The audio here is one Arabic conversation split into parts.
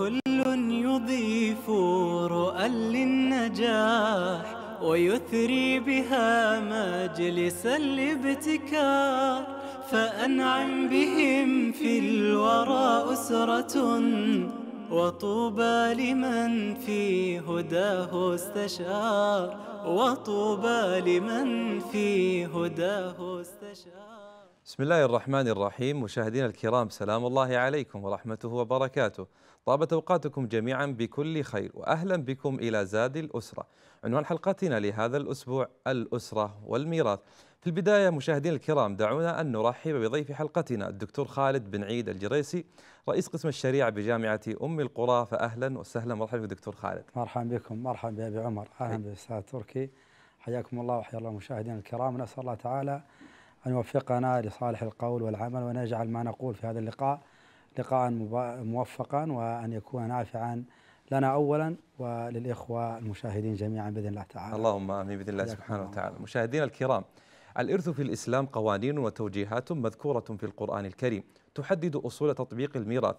كل يضيف رؤى للنجاح ويثري بها مجلس الابتكار فأنعم بهم في الورى أسرة وطوبى لمن في هداه استشار وطوبى لمن في هداه استشار بسم الله الرحمن الرحيم مشاهدينا الكرام سلام الله عليكم ورحمته وبركاته طابت أوقاتكم جميعا بكل خير وأهلا بكم إلى زاد الأسرة عنوان حلقتنا لهذا الأسبوع الأسرة والميراث في البداية مشاهدينا الكرام دعونا أن نرحب بضيف حلقتنا الدكتور خالد بن عيد الجريسي رئيس قسم الشريعة بجامعة أم القرى فأهلا وسهلا مرحبا دكتور خالد مرحبا بكم مرحبا بأبي عمر أهلا إيه. بالاستاذ تركي حياكم الله وحيا الله مشاهدينا الكرام نسأل الله تعالى أن يوفقنا لصالح القول والعمل وأن يجعل ما نقول في هذا اللقاء لقاء موفقا وأن يكون نافعا لنا أولا وللإخوة المشاهدين جميعا بإذن الله تعالى اللهم آمين بإذن الله سبحانه وتعالى مشاهدينا الكرام الإرث في الإسلام قوانين وتوجيهات مذكورة في القرآن الكريم تحدد أصول تطبيق الميراث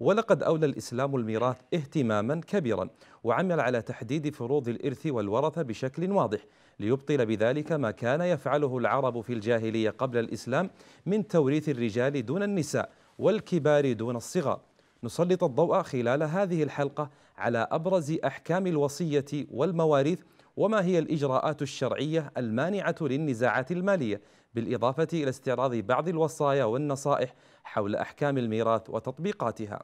ولقد أولى الإسلام الميراث اهتماما كبيرا وعمل على تحديد فروض الإرث والورثة بشكل واضح ليبطل بذلك ما كان يفعله العرب في الجاهلية قبل الإسلام من توريث الرجال دون النساء والكبار دون الصغار نسلط الضوء خلال هذه الحلقة على أبرز أحكام الوصية والمواريث وما هي الإجراءات الشرعية المانعة للنزاعات المالية بالإضافة إلى استعراض بعض الوصايا والنصائح حول أحكام الميراث وتطبيقاتها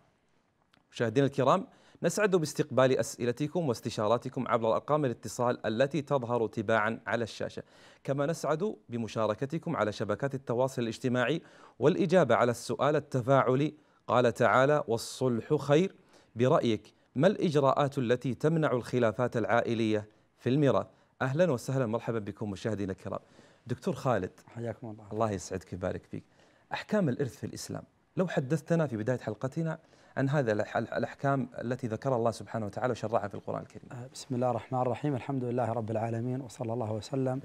مشاهدينا الكرام نسعد باستقبال أسئلتكم واستشاراتكم عبر أرقام الاتصال التي تظهر تباعا على الشاشة كما نسعد بمشاركتكم على شبكات التواصل الاجتماعي والإجابة على السؤال التفاعلي قال تعالى والصلح خير برأيك ما الإجراءات التي تمنع الخلافات العائلية في الميراث أهلا وسهلا مرحبا بكم مشاهدينا الكرام دكتور خالد حياكم الله الله يسعدك ويبارك فيك أحكام الإرث في الإسلام لو حدثتنا في بداية حلقتنا عن هذا الأحكام التي ذكرها الله سبحانه وتعالى وشرعها في القرآن الكريم آه، بسم الله الرحمن الرحيم الحمد لله رب العالمين وصلى الله وسلم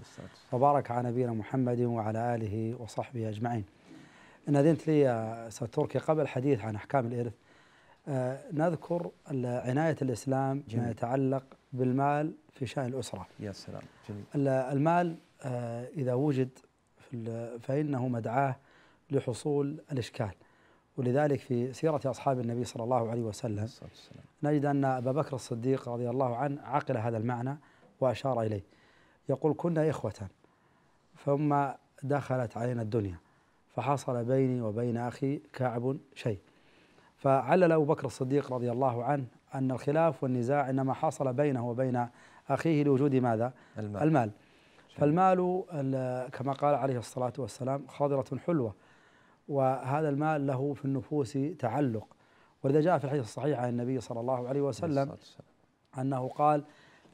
وبارك على نبينا محمد وعلى آله وصحبه أجمعين إن أذنت لي أستاذ تركي قبل الحديث عن أحكام الإرث آه، نذكر عناية الإسلام جميل. ما يتعلق بالمال في شأن الأسرة يا سلام جميل. المال آه، إذا وجد فإنه مدعاه لحصول الإشكال ولذلك في سيرة أصحاب النبي صلى الله عليه وسلم نجد أن أبا بكر الصديق رضي الله عنه عقل هذا المعنى وأشار إليه يقول كنا إخوة ثم دخلت علينا الدنيا فحصل بيني وبين أخي كعب شيء فعلل أبو بكر الصديق رضي الله عنه أن الخلاف والنزاع إنما حصل بينه وبين أخيه لوجود ماذا؟ المال, المال. فالمال كما قال عليه الصلاة والسلام خضرة حلوة وهذا المال له في النفوس تعلق ولذا جاء في الحديث الصحيح عن النبي صلى الله عليه وسلم أنه قال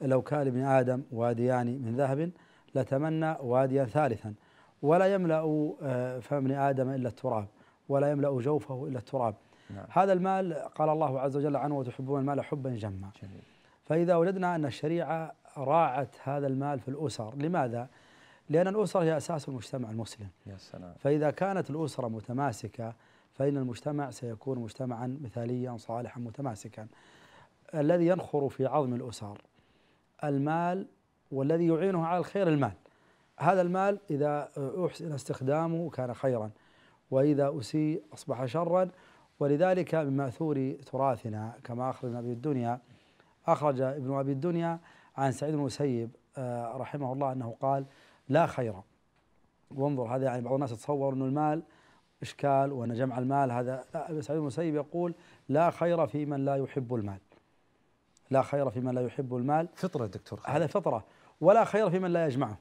لو كان لابن آدم واديان من ذهب لتمنى واديا ثالثا ولا يملأ آه، فم آدم إلا التراب ولا يملأ جوفه إلا التراب نعم. هذا المال قال الله عز وجل عنه وتحبون المال حبا جما جميل. فإذا وجدنا أن الشريعة راعت هذا المال في الأسر لماذا؟ لأن الأسرة هي أساس المجتمع المسلم يا سلام فإذا كانت الأسرة متماسكة فإن المجتمع سيكون مجتمعا مثاليا صالحا متماسكا الذي ينخر في عظم الأسر المال والذي يعينه على الخير المال هذا المال إذا أحسن استخدامه كان خيرا وإذا أسيء أصبح شرا ولذلك من ماثور تراثنا كما أخرج ابن أبي الدنيا أخرج ابن أبي الدنيا عن سعيد المسيب آه، رحمه الله أنه قال لا خير وانظر هذا يعني بعض الناس يتصور انه المال إشكال وأن جمع المال هذا لا سعيد المسيب يقول لا خير في من لا يحب المال لا خير في من لا يحب المال فطرة دكتور خير. هذا فطرة ولا خير في من لا يجمعه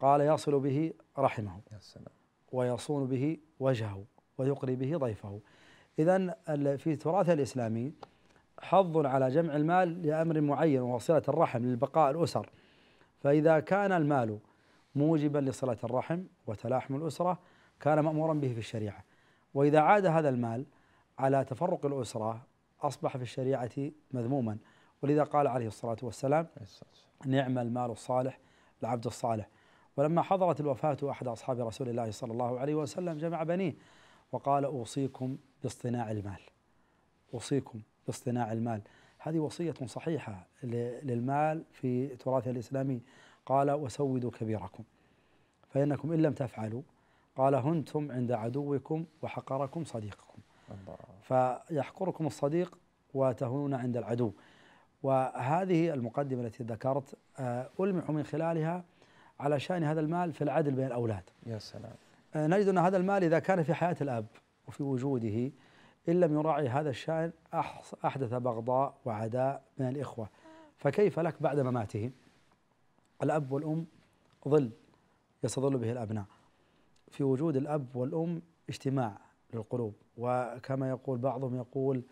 قال يصل به رحمه يا سلام ويصون به وجهه ويقري به ضيفه إذا في تراث الإسلامي حظ على جمع المال لأمر معين وصله الرحم للبقاء الأسر فإذا كان المال موجبا لصلة الرحم وتلاحم الأسرة كان مأمورا به في الشريعة وإذا عاد هذا المال على تفرق الأسرة أصبح في الشريعة مذموما ولذا قال عليه الصلاة والسلام نعم المال الصالح العبد الصالح ولما حضرت الوفاة أحد أصحاب رسول الله صلى الله عليه وسلم جمع بنيه وقال أوصيكم باصطناع المال أوصيكم باصطناع المال هذه وصية صحيحة للمال في تراثها الإسلامي قال وسودوا كبيركم فإنكم إن لم تفعلوا قال هنتم عند عدوكم وحقركم صديقكم الله. فيحقركم الصديق وتهونون عند العدو وهذه المقدمة التي ذكرت آه، ألمح من خلالها على شأن هذا المال في العدل بين الأولاد يا سلام آه، نجد أن هذا المال إذا كان في حياة الأب وفي وجوده إن لم يراعي هذا الشأن أحدث بغضاء وعداء من الإخوة فكيف لك بعد مماتهم ما الأب والأم ظل يستظل به الأبناء في وجود الأب والأم اجتماع للقلوب وكما يقول بعضهم يقول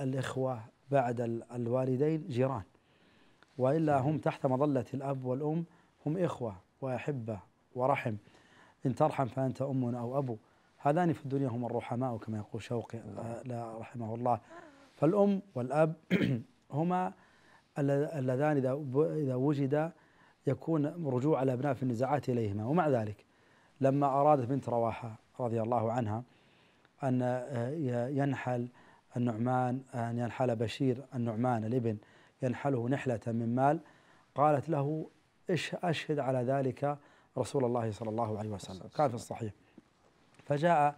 الإخوة بعد الوالدين جيران وإلا هم تحت مظلة الأب والأم هم إخوة وأحبة ورحم إن ترحم فأنت أم أو أبو هذان في الدنيا هم الرحماء كما يقول شوقي آه، لا رحمه الله فالأم والأب هما اللذان إذا إذا وجدا يكون رجوع الأبناء في النزاعات إليهما ومع ذلك لما أرادت بنت رواحة رضي الله عنها أن آه، ينحل النعمان أن ينحل بشير النعمان الابن ينحله نحلة من مال قالت له أشهد على ذلك رسول الله صلى الله عليه وسلم كان في الصحيح فجاء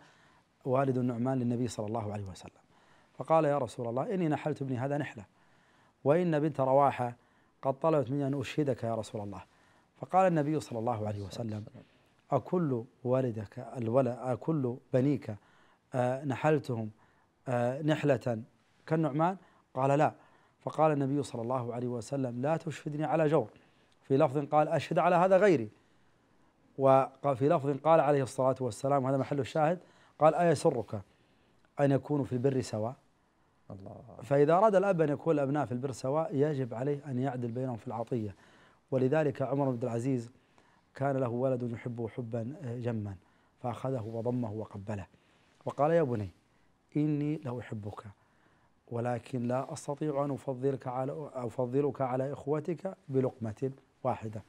والد النعمان للنبي صلى الله عليه وسلم فقال يا رسول الله إني نحلت ابني هذا نحلة وإن بنت رواحة قد طلبت مني أن أشهدك يا رسول الله فقال النبي صلى الله عليه وسلم أكل والدك الولد أكل بنيك آه، نحلتهم آه، نحلة كالنعمان قال لا فقال النبي صلى الله عليه وسلم لا تشهدني على جور في لفظ قال أشهد على هذا غيري وفي لفظ قال عليه الصلاة والسلام هذا محل الشاهد قال أيسرك أن يكونوا في البر سواء الله فإذا أراد الأب أن يكون الأبناء في البر سواء يجب عليه أن يعدل بينهم في العطية ولذلك عمر بن العزيز كان له ولد يحبه حبا آه، جما فأخذه وضمه وقبله وقال يا بني إني لأحبك ولكن لا أستطيع أن أفضلك على أفضلك على إخوتك بلقمة واحدة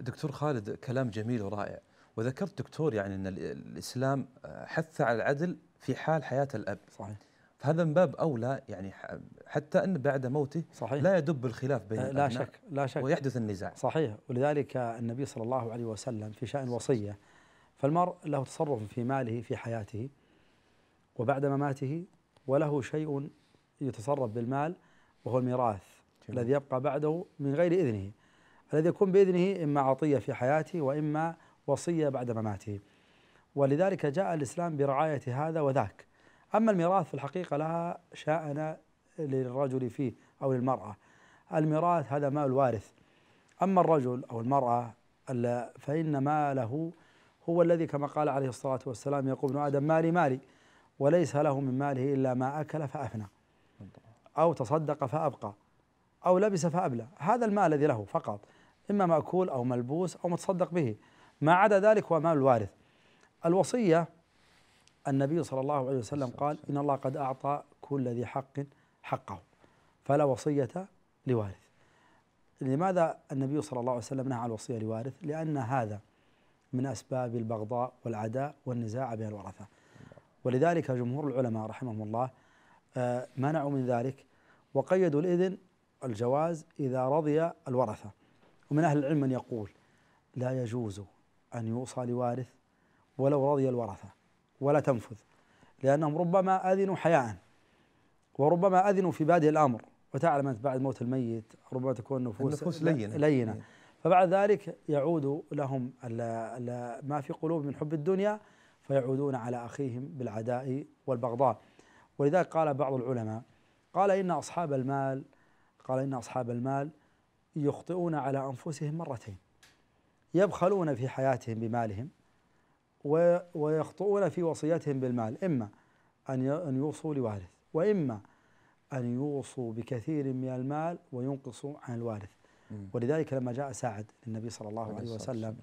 دكتور خالد كلام جميل ورائع وذكرت دكتور يعني أن الإسلام آه، حث على العدل في حال حياة الأب صحيح هذا من باب اولى يعني حتى ان بعد موته صحيح لا يدب الخلاف بين لا الأبناء شك لا شك ويحدث النزاع صحيح ولذلك النبي صلى الله عليه وسلم في شان الوصيه فالمرء له تصرف في ماله في حياته وبعد مماته وله شيء يتصرف بالمال وهو الميراث جميل. الذي يبقى بعده من غير اذنه الذي يكون باذنه اما عطيه في حياته واما وصيه بعد مماته ولذلك جاء الاسلام برعايه هذا وذاك أما الميراث في الحقيقة لها شأن للرجل فيه أو للمرأة الميراث هذا مال الوارث أما الرجل أو المرأة فإن ماله هو الذي كما قال عليه الصلاة والسلام يقول ابن آدم مالي مالي وليس له من ماله إلا ما أكل فأفنى أو تصدق فأبقى أو لبس فأبلى هذا المال الذي له فقط إما مأكول أو ملبوس أو متصدق به ما عدا ذلك هو مال الوارث الوصية النبي صلى الله عليه وسلم قال إن الله قد أعطى كل ذي حق حقه فلا وصية لوارث لماذا النبي صلى الله عليه وسلم نهى عن الوصية لوارث لأن هذا من أسباب البغضاء والعداء والنزاع بين الورثة ولذلك جمهور العلماء رحمهم الله آه، منعوا من ذلك وقيدوا الإذن الجواز إذا رضي الورثة ومن أهل العلم من يقول لا يجوز أن يوصى لوارث ولو رضي الورثة ولا تنفذ لأنهم ربما أذنوا حياء وربما أذنوا في بادئ الأمر وتعلم أنت بعد موت الميت ربما تكون نفوس, النفوس لينة, لينة فبعد ذلك يعود لهم ما في قلوب من حب الدنيا فيعودون على أخيهم بالعداء والبغضاء ولذلك قال بعض العلماء قال إن أصحاب المال قال إن أصحاب المال يخطئون على أنفسهم مرتين يبخلون في حياتهم بمالهم ويخطئون في وصيتهم بالمال إما أن أن يوصوا لوارث وإما أن يوصوا بكثير من المال وينقصوا عن الوارث ولذلك لما جاء سعد للنبي صلى الله عليه وسلم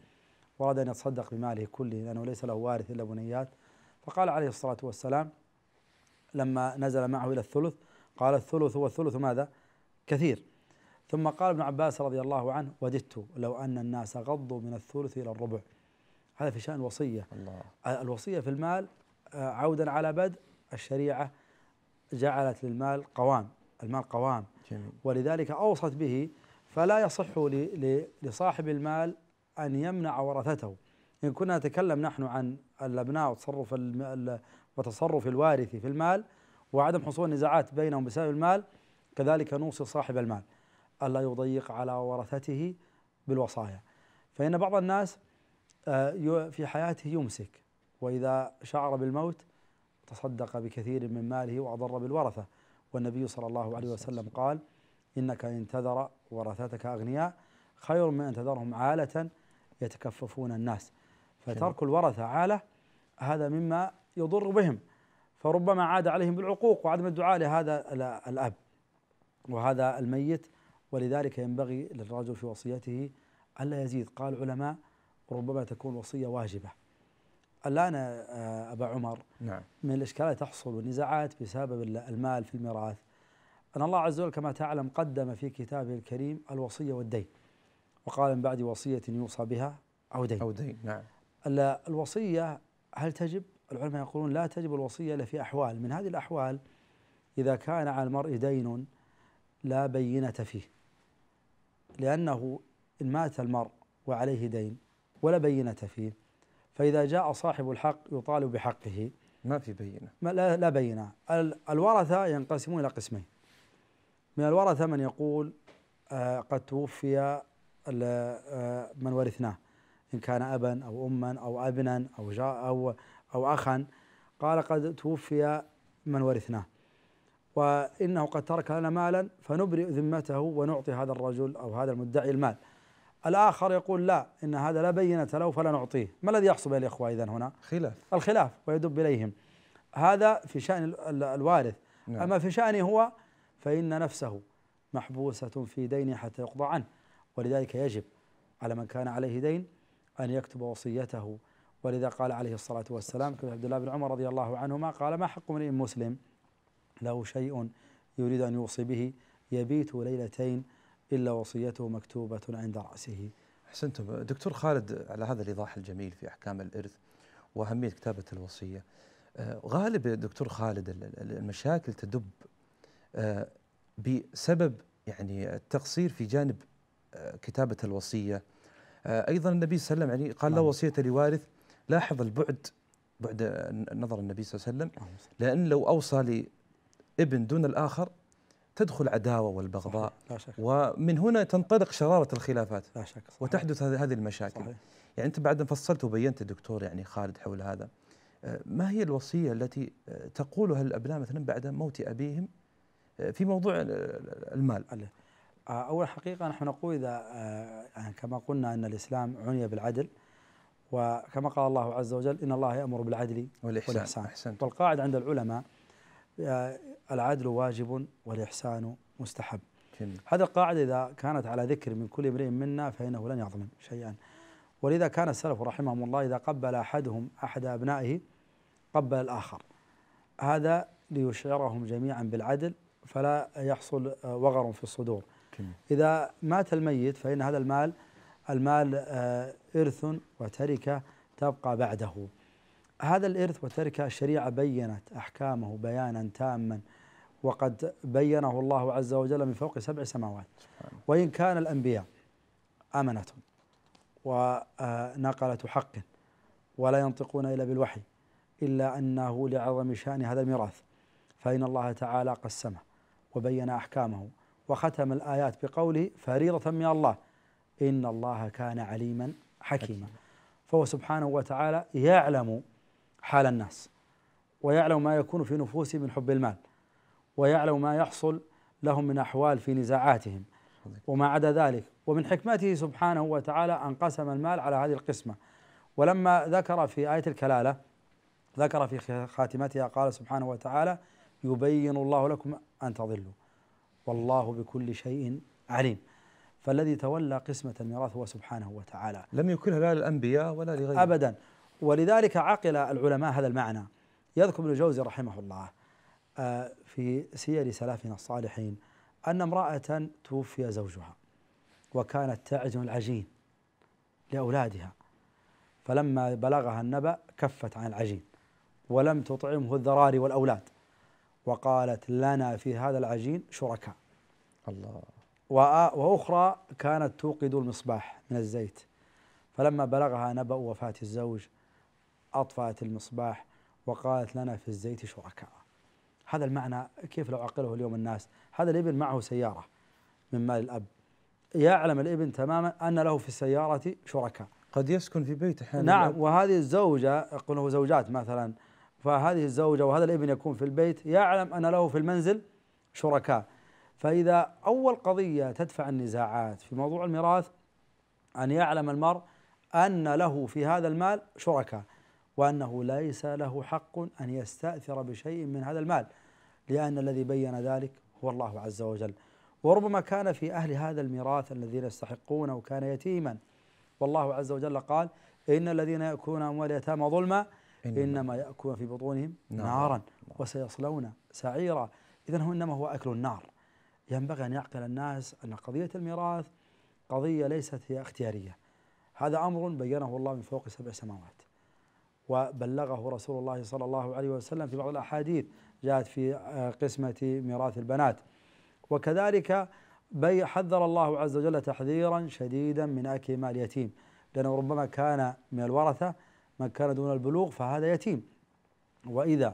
ورد أن يتصدق بماله كله لأنه ليس له وارث إلا بنيات فقال عليه الصلاة والسلام لما نزل معه إلى الثلث قال الثلث والثلث ماذا كثير ثم قال ابن عباس رضي الله عنه وددت لو أن الناس غضوا من الثلث إلى الربع هذا في شأن وصية الله. الوصية في المال آه، عودا على بدء الشريعة جعلت للمال قوام المال قوام جميل. ولذلك أوصت به فلا يصح لصاحب المال أن يمنع ورثته إن كنا نتكلم نحن عن الأبناء وتصرف وتصرف الوارث في المال وعدم حصول نزاعات بينهم بسبب المال كذلك نوصي صاحب المال ألا يضيق على ورثته بالوصايا فإن بعض الناس آه، في حياته يمسك وإذا شعر بالموت تصدق بكثير من ماله وأضر بالورثة والنبي صلى الله عليه وسلم قال إنك إن تذر ورثتك أغنياء خير من أن تذرهم عالة يتكففون الناس فترك الورثة عالة هذا مما يضر بهم فربما عاد عليهم بالعقوق وعدم الدعاء لهذا الأب وهذا الميت ولذلك ينبغي للرجل في وصيته ألا يزيد قال العلماء ربما تكون وصية واجبة الآن آه، أبا عمر نعم. من الإشكالات تحصل والنزاعات بسبب المال في الميراث أن الله عز وجل كما تعلم قدم في كتابه الكريم الوصية والدين وقال من بعد وصية يوصى بها أو دين أو دين نعم الوصية هل تجب؟ العلماء يقولون لا تجب الوصية إلا في أحوال من هذه الأحوال إذا كان على المرء دين لا بينة فيه لأنه إن مات المرء وعليه دين ولا بينة فيه فإذا جاء صاحب الحق يطالب بحقه ما في بينة ما لا, لا بينة الورثة ينقسمون إلى قسمين من الورثة من يقول آه، قد توفي آه، من ورثناه إن كان أبا أو أما أو أبنا أو جاء أو أو أخا قال قد توفي من ورثناه وإنه قد ترك لنا مالا فنبرئ ذمته ونعطي هذا الرجل أو هذا المدعي المال الآخر يقول لا إن هذا لا بينة له فلا نعطيه ما الذي يحصل بين الإخوة إذن هنا خلاف الخلاف ويدب إليهم هذا في شأن الوارث نعم. أما في شأنه هو فإن نفسه محبوسة في دين حتى يقضى عنه ولذلك يجب على من كان عليه دين أن يكتب وصيته ولذا قال عليه الصلاة والسلام كما عبد الله بن عمر رضي الله عنهما قال ما حق امرئ مسلم له شيء يريد أن يوصي به يبيت ليلتين إلا وصيته مكتوبة عند رأسه أحسنتم دكتور خالد على هذا الإيضاح الجميل في أحكام الإرث وأهمية كتابة الوصية آه، غالب دكتور خالد المشاكل تدب آه، بسبب يعني التقصير في جانب آه، كتابة الوصية أيضا النبي صلى الله عليه وسلم يعني قال لا نعم. وصية لوارث لاحظ البعد بعد نظر النبي صلى الله عليه وسلم نعم. لأن لو أوصى لابن دون الآخر تدخل عداوة والبغضاء صحيح. لا شك. ومن هنا تنطلق شرارة الخلافات لا شك. صحيح. وتحدث هذه المشاكل صحيح. يعني أنت بعد أن فصلت وبينت دكتور يعني خالد حول هذا آه، ما هي الوصية التي آه، تقولها الابناء مثلا بعد موت أبيهم آه، في موضوع المال أول حقيقة نحن نقول إذا يعني كما قلنا أن الإسلام عني بالعدل وكما قال الله عز وجل إن الله يأمر بالعدل والإحسان, والإحسان. والقاعدة عند العلماء العدل واجب والإحسان مستحب جميل. هذا القاعدة إذا كانت على ذكر من كل امرئ منا فإنه لن يظلم شيئا ولذا كان السلف رحمهم الله إذا قبل أحدهم أحد أبنائه قبل الآخر هذا ليشعرهم جميعا بالعدل فلا يحصل وغر في الصدور جميل. إذا مات الميت فإن هذا المال المال آه، إرث وتركة تبقى بعده هذا الإرث وتركه الشريعة بينت أحكامه بيانا تاما وقد بينه الله عز وجل من فوق سبع سماوات وإن كان الأنبياء أمنة ونقلة حق ولا ينطقون إلا بالوحي إلا أنه لعظم شأن هذا الميراث فإن الله تعالى قسمه وبين أحكامه وختم الآيات بقوله فريضة من الله إن الله كان عليما حكيما فهو سبحانه وتعالى يعلم حال الناس ويعلم ما يكون في نفوسهم من حب المال ويعلم ما يحصل لهم من أحوال في نزاعاتهم وما عدا ذلك ومن حكمته سبحانه وتعالى أن قسم المال على هذه القسمة ولما ذكر في آية الكلالة ذكر في خاتمتها قال سبحانه وتعالى يبين الله لكم أن تضلوا والله بكل شيء عليم فالذي تولى قسمة الميراث هو سبحانه وتعالى لم يكن لا للأنبياء ولا لغيرهم أبدا ولذلك عقل العلماء هذا المعنى يذكر ابن الجوزي رحمه الله آه، في سير سلفنا الصالحين أن امرأة توفي زوجها وكانت تعجن العجين لأولادها فلما بلغها النبأ كفت عن العجين ولم تطعمه الذراري والأولاد وقالت لنا في هذا العجين شركاء الله وأخرى كانت توقد المصباح من الزيت فلما بلغها نبأ وفاة الزوج أطفأت المصباح وقالت لنا في الزيت شركاء هذا المعنى كيف لو عقله اليوم الناس هذا الابن معه سيارة من مال الأب يعلم الابن تماما أن له في السيارة شركاء قد يسكن في بيت أحيانا نعم وهذه الزوجة يقول له زوجات مثلا فهذه الزوجة وهذا الابن يكون في البيت يعلم أن له في المنزل شركاء فإذا أول قضية تدفع النزاعات في موضوع الميراث أن يعلم المرء أن له في هذا المال شركاء وأنه ليس له حق أن يستأثر بشيء من هذا المال لأن الذي بين ذلك هو الله عز وجل وربما كان في أهل هذا الميراث الذين يستحقونه كان يتيما والله عز وجل قال إن الذين يأكلون أموال اليتامى ظلما إنما يأكلون في بطونهم نارا وسيصلون سعيرا إذا هو إنما هو أكل النار ينبغي أن يعقل الناس أن قضية الميراث قضية ليست هي اختيارية هذا أمر بينه الله من فوق سبع سماوات وبلغه رسول الله صلى الله عليه وسلم في بعض الأحاديث جاءت في آه، قسمة ميراث البنات وكذلك بي حذر الله عز وجل تحذيرا شديدا من أكل مال يتيم لأنه ربما كان من الورثة من كان دون البلوغ فهذا يتيم وإذا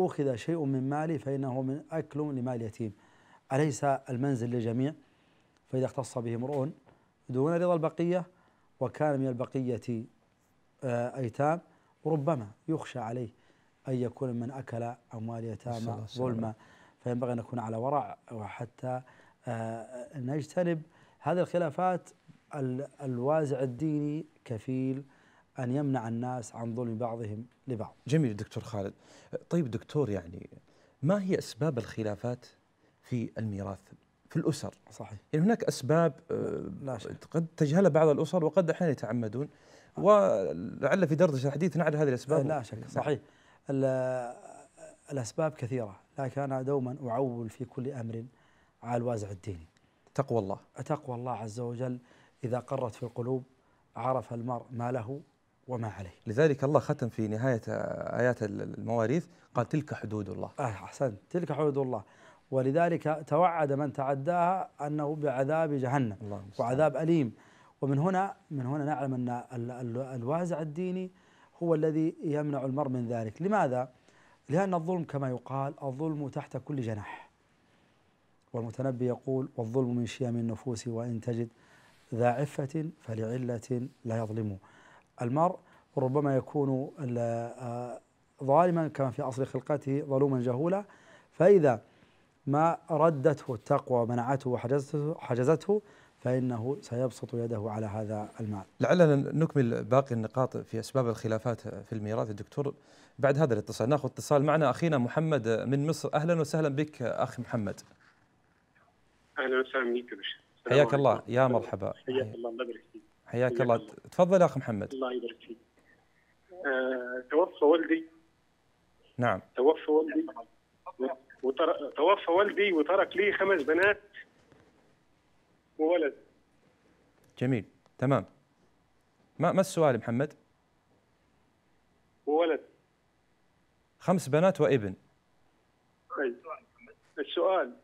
أخذ شيء من مالي فإنه من أكل لمال يتيم أليس المنزل للجميع فإذا اختص به امرؤ دون رضا البقية وكان من البقية آه، أيتام وربما يخشى عليه أن يكون من أكل أموال يتامى ظلما فينبغي أن نكون على ورع وحتى آه، آه، نجتنب هذه الخلافات الوازع الديني كفيل أن يمنع الناس عن ظلم بعضهم لبعض جميل دكتور خالد طيب دكتور يعني ما هي أسباب الخلافات في الميراث في الأسر صحيح يعني هناك أسباب آه، لا شك. قد تجهلها بعض الأسر وقد أحيانا يتعمدون ولعل في دردشه الحديث نعد هذه الاسباب لا شك صحيح الاسباب كثيره لكن انا دوما اعول في كل امر على الوازع الديني تقوى الله تقوى الله عز وجل اذا قرت في القلوب عرف المرء ما له وما عليه لذلك الله ختم في نهايه ايات المواريث قال تلك حدود الله آه احسنت تلك حدود الله ولذلك توعد من تعداها انه بعذاب جهنم الله وعذاب اليم ومن هنا من هنا نعلم ان الوازع الديني هو الذي يمنع المرء من ذلك، لماذا؟ لان الظلم كما يقال الظلم تحت كل جناح. والمتنبي يقول: والظلم من شيم النفوس وان تجد ذا عفة فلعلة لا يظلم. المرء ربما يكون آه، ظالما كما في اصل خلقته ظلوما جهولا فاذا ما ردته التقوى ومنعته وحجزته حجزته فإنه سيبسط يده على هذا المال لعلنا نكمل باقي النقاط في أسباب الخلافات في الميراث الدكتور بعد هذا الاتصال ناخذ اتصال معنا أخينا محمد من مصر أهلا وسهلا بك أخ محمد أهلا وسهلا بك حياك الله يا مرحبا حياك الله الله يبارك فيك حياك الله تفضل يا أخ محمد الله يبارك فيك أه توفى والدي نعم توفى والدي توفى والدي وترك لي خمس بنات وولد جميل تمام ما ما السؤال محمد؟ وولد خمس بنات وابن طيب السؤال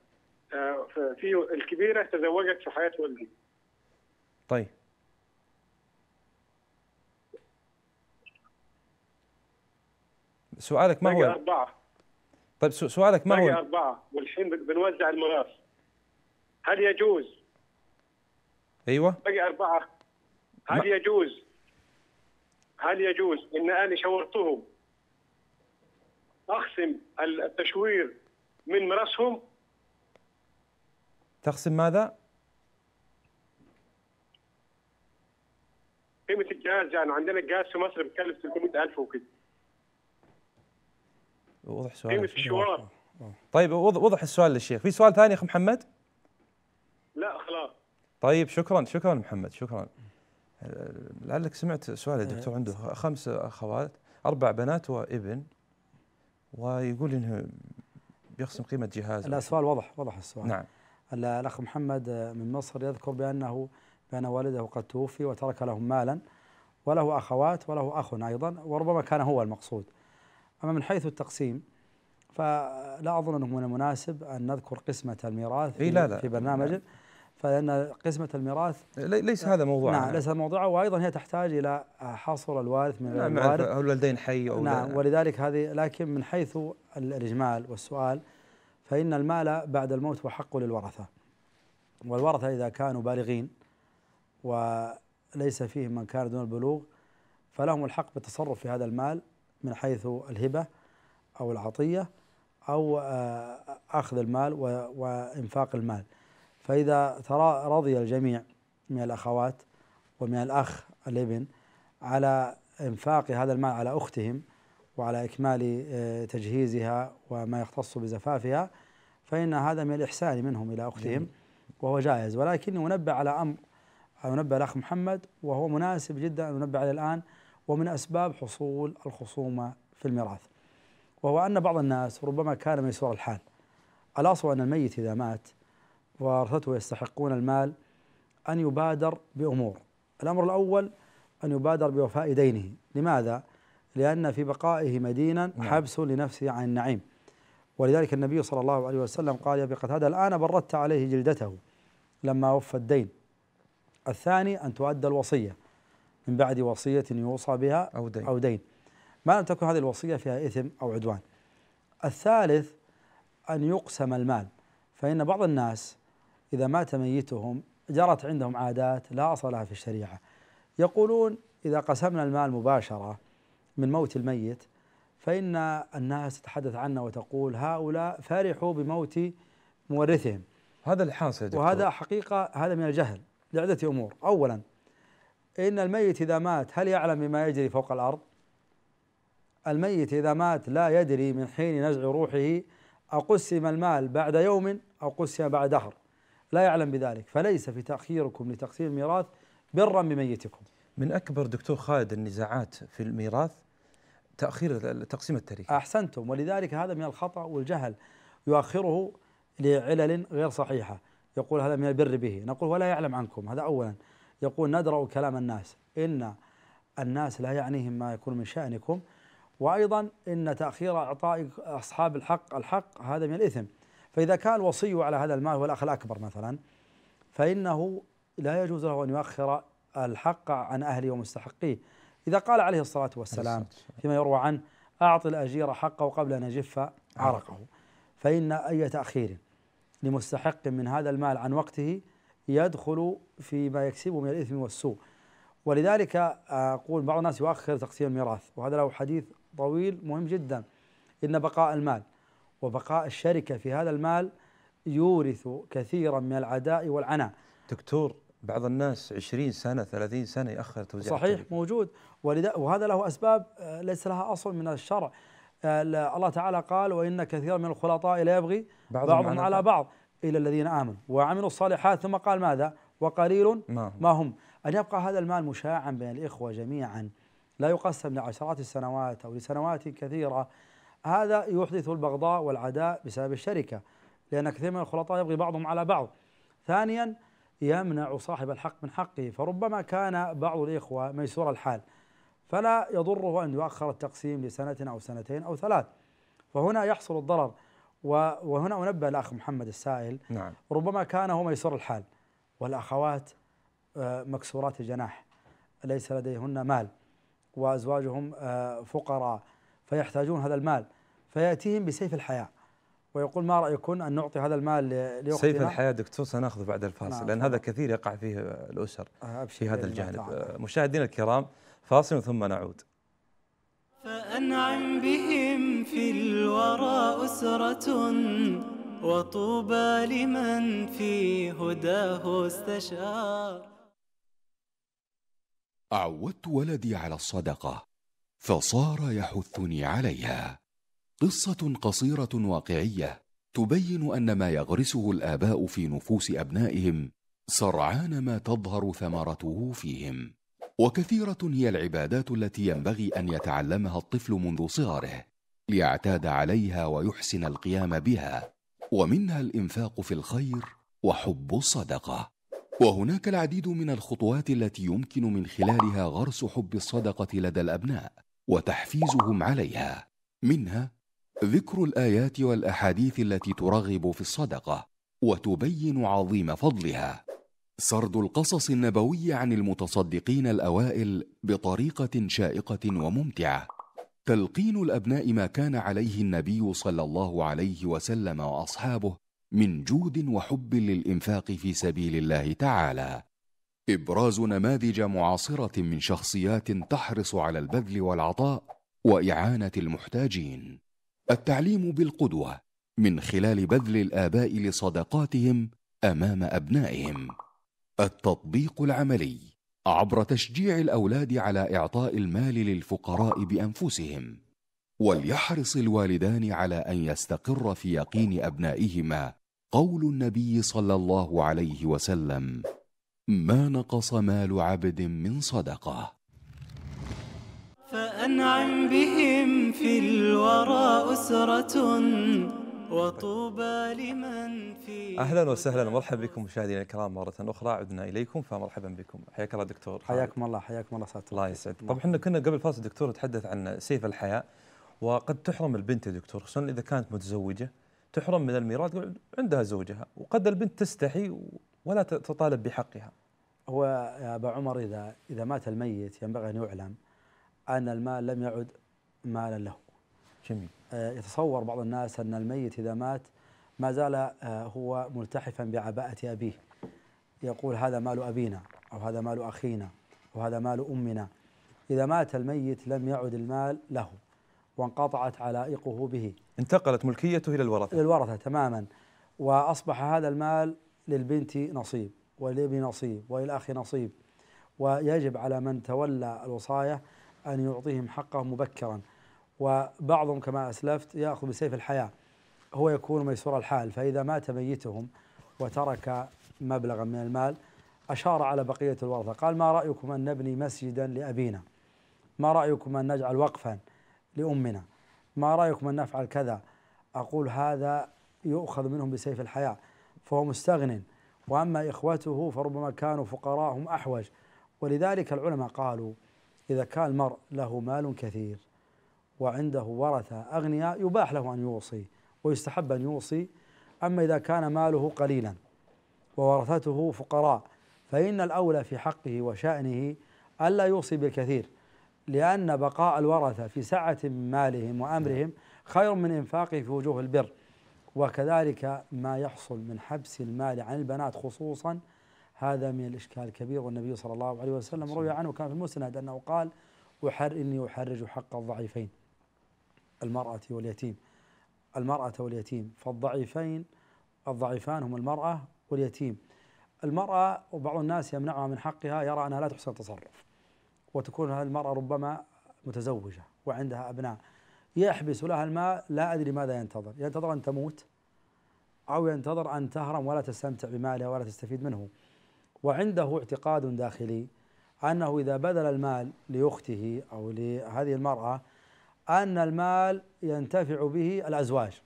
آه، في الكبيرة تزوجت في حياة ولدي طيب سؤالك ما هو؟ أربعة طيب سؤالك ما هو؟ أربعة والحين بنوزع المراس هل يجوز ايوه بقي اربعه هل يجوز هل يجوز ان انا شاورتهم اخصم التشوير من مرسهم تخصم ماذا؟ قيمة الجهاز يعني عندنا الجهاز في مصر بيكلف 300000 وكده وضح سؤال قيمة إيه، الشوار طيب وضح السؤال للشيخ في سؤال ثاني يا اخ محمد؟ طيب شكرا شكرا محمد شكرا لعلك سمعت سؤال يا إيه. دكتور عنده خمس اخوات اربع بنات وابن ويقول انه بيخصم قيمه جهازه لا واضح واضح السؤال نعم الاخ محمد من مصر يذكر بانه بان والده قد توفي وترك له مالا وله اخوات وله اخ ايضا وربما كان هو المقصود اما من حيث التقسيم فلا اظن انه من المناسب ان نذكر قسمه الميراث في, إيه لا لا في برنامج لا. نعم. فلأن قسمة الميراث ليس هذا موضوع نعم ليس هذا موضوع وأيضا هي تحتاج إلى حصر الوارث من نعم الوارث أو الوالدين حي أو نعم لا. ولذلك هذه لكن من حيث الإجمال والسؤال فإن المال بعد الموت هو حق للورثة والورثة إذا كانوا بالغين وليس فيهم من كان دون البلوغ فلهم الحق بالتصرف في هذا المال من حيث الهبة أو العطية أو آه، أخذ المال وإنفاق المال فإذا ترى رضي الجميع من الأخوات ومن الأخ الابن على إنفاق هذا المال على أختهم وعلى إكمال آه، تجهيزها وما يختص بزفافها فإن هذا من الإحسان منهم إلى أختهم نعم. وهو جائز ولكن ينبه على أمر ينبه الأخ محمد وهو مناسب جدا أن ينبه عليه الآن ومن أسباب حصول الخصومة في الميراث وهو أن بعض الناس ربما كان ميسور الحال الأصل أن الميت إذا مات ورثته يستحقون المال أن يبادر بأمور الأمر الأول أن يبادر بوفاء دينه لماذا؟ لأن في بقائه مدينا نعم. حبس لنفسه عن النعيم ولذلك النبي صلى الله عليه وسلم قال يا بقت هذا الآن بردت عليه جلدته لما وفى الدين الثاني أن تؤدى الوصية من بعد وصية يوصى بها أو دين, أو دين. ما لم تكن هذه الوصية فيها إثم أو عدوان الثالث أن يقسم المال فإن بعض الناس إذا مات ميتهم جرت عندهم عادات لا أصل لها في الشريعة يقولون إذا قسمنا المال مباشرة من موت الميت فإن الناس تتحدث عنه وتقول هؤلاء فرحوا بموت مورثهم هذا الحاصل دكتور. وهذا حقيقة هذا من الجهل لعدة أمور أولا إن الميت إذا مات هل يعلم بما يجري فوق الأرض الميت إذا مات لا يدري من حين نزع روحه أقسم المال بعد يوم أو قسم بعد دهر لا يعلم بذلك فليس في تأخيركم لتقسيم الميراث برا بميتكم من أكبر دكتور خالد النزاعات في الميراث تأخير تقسيم التركة أحسنتم ولذلك هذا من الخطأ والجهل يؤخره لعلل غير صحيحة يقول هذا من البر به نقول ولا يعلم عنكم هذا أولا يقول ندرأ كلام الناس إن الناس لا يعنيهم ما يكون من شأنكم وأيضا إن تأخير إعطاء أصحاب الحق الحق هذا من الإثم فإذا كان الوصي على هذا المال هو الأخ الأكبر مثلا فإنه لا يجوز له أن يؤخر الحق عن أهله ومستحقيه إذا قال عليه الصلاة والسلام فيما يروى عنه أعط الأجير حقه قبل أن يجف عرقه فإن أي تأخير لمستحق من هذا المال عن وقته يدخل فيما يكسبه من الإثم والسوء ولذلك آه، أقول بعض الناس يؤخر تقسيم الميراث وهذا له حديث طويل مهم جدا إن بقاء المال وبقاء الشركة في هذا المال يورث كثيرا من العداء والعناء دكتور بعض الناس 20 سنة 30 سنة يأخر توزيع صحيح التركة. موجود وهذا له أسباب آه، ليس لها أصل من الشرع آه، الله تعالى قال وإن كثيرا من الخلطاء لا يبغي بعض بعضهم على بعض إلى الذين آمنوا وعملوا الصالحات ثم قال ماذا وقليل ما, ما هم أن يبقى هذا المال مشاعا بين الإخوة جميعا لا يقسم لعشرات السنوات أو لسنوات كثيرة هذا يحدث البغضاء والعداء بسبب الشركة لأن كثير من الخلطاء يبغي بعضهم على بعض ثانيا يمنع صاحب الحق من حقه فربما كان بعض الإخوة ميسور الحال فلا يضره أن يؤخر التقسيم لسنة أو سنتين أو ثلاث فهنا يحصل الضرر وهنا أنبه الأخ محمد السائل نعم. ربما كان هو ميسور الحال والأخوات آه، مكسورات الجناح ليس لديهن مال وأزواجهم آه، فقراء فيحتاجون هذا المال فيأتيهم بسيف الحياة ويقول ما رأيكم أن نعطي هذا المال لأختنا سيف الحياة دكتور سنأخذه بعد الفاصل نعم لأن هذا كثير يقع فيه الأسر أه، في هذا الجانب أه، مشاهدينا الكرام فاصل ثم نعود فأنعم بهم في الورى أسرة وطوبى لمن في هداه استشار عودت ولدي على الصدقة فصار يحثني عليها قصه قصيره واقعيه تبين ان ما يغرسه الاباء في نفوس ابنائهم سرعان ما تظهر ثمرته فيهم وكثيره هي العبادات التي ينبغي ان يتعلمها الطفل منذ صغره ليعتاد عليها ويحسن القيام بها ومنها الانفاق في الخير وحب الصدقه وهناك العديد من الخطوات التي يمكن من خلالها غرس حب الصدقه لدى الابناء وتحفيزهم عليها منها ذكر الايات والاحاديث التي ترغب في الصدقه وتبين عظيم فضلها سرد القصص النبوي عن المتصدقين الاوائل بطريقه شائقه وممتعه تلقين الابناء ما كان عليه النبي صلى الله عليه وسلم واصحابه من جود وحب للانفاق في سبيل الله تعالى ابراز نماذج معاصره من شخصيات تحرص على البذل والعطاء واعانه المحتاجين التعليم بالقدوه من خلال بذل الاباء لصداقاتهم امام ابنائهم التطبيق العملي عبر تشجيع الاولاد على اعطاء المال للفقراء بانفسهم وليحرص الوالدان على ان يستقر في يقين ابنائهما قول النبي صلى الله عليه وسلم ما نقص مال عبد من صدقه فأنعم بهم في الورى أسرة وطوبى لمن في أهلا وسهلا ومرحبا بكم مشاهدينا الكرام مرة أخرى عدنا إليكم فمرحبا بكم حياك الله دكتور حياكم الله حياكم الله سعد الله يسعد طبعا احنا كنا قبل فاصل دكتور نتحدث عن سيف الحياة وقد تحرم البنت يا دكتور خصوصا إذا كانت متزوجة تحرم من الميراث عندها زوجها وقد البنت تستحي ولا تطالب بحقها هو يا أبا عمر إذا إذا مات الميت ينبغي أن يعلم أن المال لم يعد مالا له جميل آه، يتصور بعض الناس أن الميت إذا مات ما زال آه، هو ملتحفا بعباءة أبيه يقول هذا مال أبينا أو هذا مال أخينا أو هذا مال أمنا إذا مات الميت لم يعد المال له وانقطعت علائقه به انتقلت ملكيته إلى الورثة إلى الورثة تماما وأصبح هذا المال للبنت نصيب وللابن نصيب وللأخ نصيب ويجب على من تولى الوصاية أن يعطيهم حقه مبكرا وبعضهم كما أسلفت يأخذ بسيف الحياة هو يكون ميسور الحال فإذا مات ميتهم وترك مبلغا من المال أشار على بقية الورثة قال ما رأيكم أن نبني مسجدا لأبينا ما رأيكم أن نجعل وقفا لأمنا ما رأيكم أن نفعل كذا أقول هذا يؤخذ منهم بسيف الحياة فهو مستغن وأما إخوته فربما كانوا فقراء هم أحوج ولذلك العلماء قالوا إذا كان المرء له مال كثير وعنده ورثة أغنياء يباح له أن يوصي ويستحب أن يوصي أما إذا كان ماله قليلا وورثته فقراء فإن الأولى في حقه وشأنه ألا يوصي بالكثير لأن بقاء الورثة في سعة مالهم وأمرهم خير من إنفاقه في وجوه البر وكذلك ما يحصل من حبس المال عن البنات خصوصا هذا من الإشكال الكبير والنبي صلى الله عليه وسلم روي عنه كان في المسند أنه قال أحر إني أحرج حق الضعيفين المرأة واليتيم المرأة واليتيم فالضعيفين الضعيفان هم المرأة واليتيم المرأة وبعض الناس يمنعها من حقها يرى أنها لا تحسن التصرف وتكون هذه المرأة ربما متزوجة وعندها أبناء يحبس لها الماء لا أدري ماذا ينتظر ينتظر أن تموت أو ينتظر أن تهرم ولا تستمتع بمالها ولا تستفيد منه وعنده اعتقاد داخلي أنه إذا بذل المال لأخته أو لهذه المرأة أن المال ينتفع به الأزواج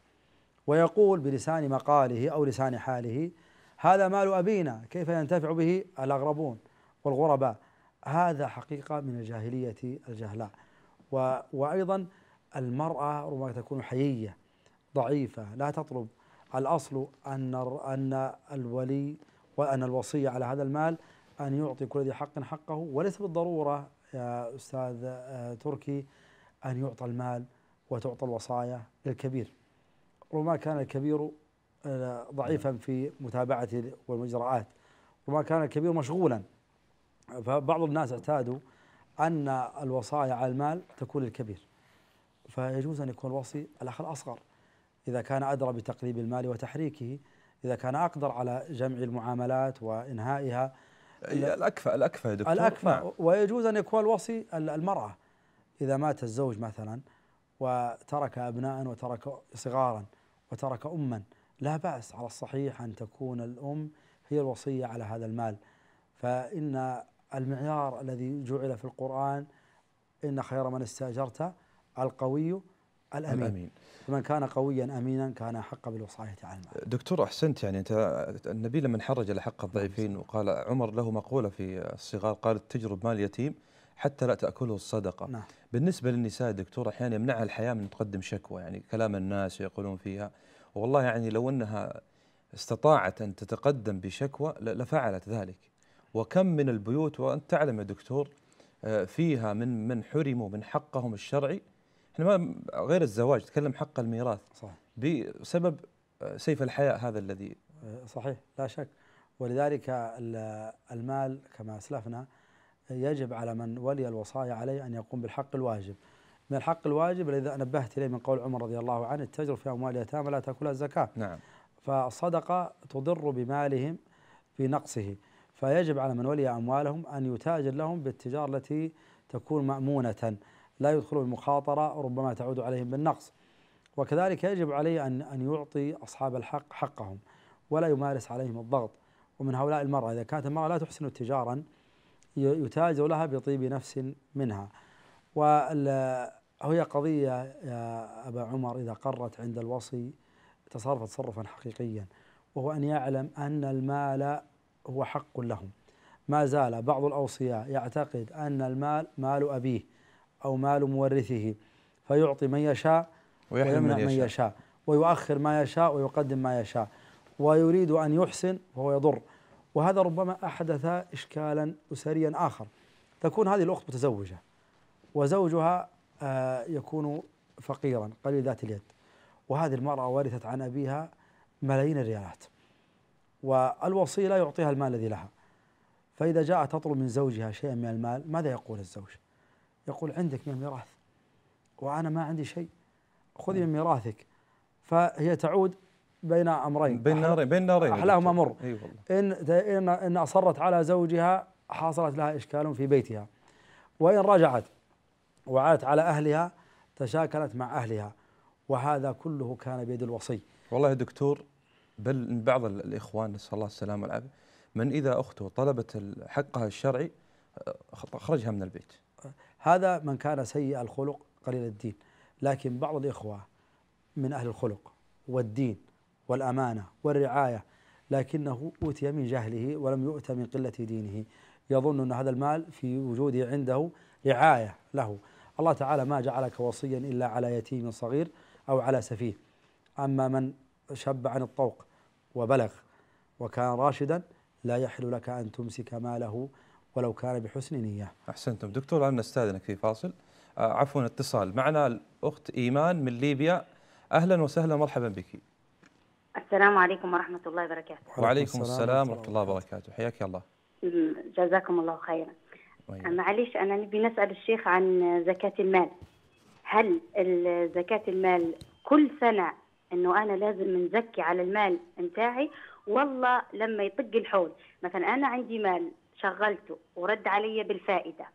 ويقول بلسان مقاله أو لسان حاله هذا مال أبينا كيف ينتفع به الأغربون والغرباء هذا حقيقة من الجاهلية الجهلاء وأيضا المرأة ربما تكون حيية ضعيفة لا تطلب الأصل أن أن الولي وأن الوصية على هذا المال أن يعطي كل ذي حق حقه وليس بالضرورة يا أستاذ آه، تركي أن يعطى المال وتعطى الوصايا للكبير ربما كان الكبير آه، ضعيفا في متابعة والمجرآت ربما كان الكبير مشغولا فبعض الناس اعتادوا أن الوصايا على المال تكون للكبير فيجوز أن يكون الوصي الأخ الأصغر إذا كان أدرى بتقليب المال وتحريكه إذا كان أقدر على جمع المعاملات وإنهائها إيه، الأكفأ الأكفأ دكتور الأكفأ نعم. ويجوز أن يكون الوصي المرأة إذا مات الزوج مثلا وترك أبناء وترك صغارا وترك أما لا بأس على الصحيح أن تكون الأم هي الوصية على هذا المال فإن المعيار الذي جعل في القرآن إن خير من استأجرت القوي الأمين, الأمين. فمن كان قويا امينا كان احق بالوصايه على المال. دكتور احسنت يعني انت النبي لما حرج على حق نعم. الضعيفين وقال عمر له مقوله في الصغار قال تجرب مال يتيم حتى لا تاكله الصدقه. نعم. بالنسبه للنساء دكتور احيانا يمنعها الحياه من تقدم شكوى يعني كلام الناس يقولون فيها والله يعني لو انها استطاعت ان تتقدم بشكوى لفعلت ذلك. وكم من البيوت وانت تعلم يا دكتور آه، فيها من من حرموا من حقهم الشرعي احنا ما غير الزواج تكلم حق الميراث صح بسبب آه، سيف الحياة هذا الذي آه، صحيح لا شك ولذلك المال كما أسلفنا يجب على من ولي الوصايا عليه أن يقوم بالحق الواجب من الحق الواجب الذي نبهت إليه من قول عمر رضي الله عنه التجر في أموال اليتامى لا تأكلها الزكاة نعم فالصدقة تضر بمالهم في نقصه فيجب على من ولي أموالهم أن يتاجر لهم بالتجارة التي تكون مأمونة لا يدخلوا المخاطرة ربما تعود عليهم بالنقص وكذلك يجب عليه أن أن يعطي أصحاب الحق حقهم ولا يمارس عليهم الضغط ومن هؤلاء المرأة إذا كانت المرأة لا تحسن تجارا يتاجر لها بطيب نفس منها وهي قضية يا أبا عمر إذا قرت عند الوصي تصرف تصرفا حقيقيا وهو أن يعلم أن المال هو حق لهم ما زال بعض الأوصياء يعتقد أن المال مال أبيه أو مال مورثه فيعطي من يشاء ويمنع من يشاء, يشاء ويؤخر ما يشاء ويقدم ما يشاء ويريد أن يحسن وهو يضر وهذا ربما أحدث إشكالا أسريا آخر تكون هذه الأخت متزوجة وزوجها آه، يكون فقيرا قليل ذات اليد وهذه المرأة ورثت عن أبيها ملايين الريالات والوصي لا يعطيها المال الذي لها فإذا جاءت تطلب من زوجها شيئا من المال ماذا يقول الزوج؟ يقول عندك من الميراث وأنا ما عندي شيء خذي من ميراثك فهي تعود بين امرين بين نارين بين نارين احلاهما أيوة. مر اي أيوة والله ان ان اصرت على زوجها حصلت لها اشكال في بيتها وان رجعت وعادت على اهلها تشاكلت مع اهلها وهذا كله كان بيد الوصي والله يا دكتور بل بعض الاخوان نسال الله السلامه والعافيه من اذا اخته طلبت حقها الشرعي خرجها من البيت هذا من كان سيء الخلق قليل الدين لكن بعض الإخوة من أهل الخلق والدين والأمانة والرعاية لكنه أوتي من جهله ولم يؤت من قلة دينه يظن أن هذا المال في وجوده عنده رعاية له الله تعالى ما جعلك وصيا إلا على يتيم صغير أو على سفيه أما من شب عن الطوق وبلغ وكان راشدا لا يحل لك أن تمسك ماله ولو كان بحسن نية أحسنتم دكتور أنا أستاذنك في فاصل آه، عفوا اتصال معنا الأخت إيمان من ليبيا أهلا وسهلا مرحبا بك السلام عليكم ورحمة الله وبركاته وعليكم السلام ورحمة الله وبركاته حياك الله جزاكم الله خيرا طيب. آه، معليش أنا نبي نسأل الشيخ عن زكاة المال هل زكاة المال كل سنة أنه أنا لازم نزكي على المال متاعي والله لما يطق الحول مثلا أنا عندي مال شغلته ورد علي بالفائده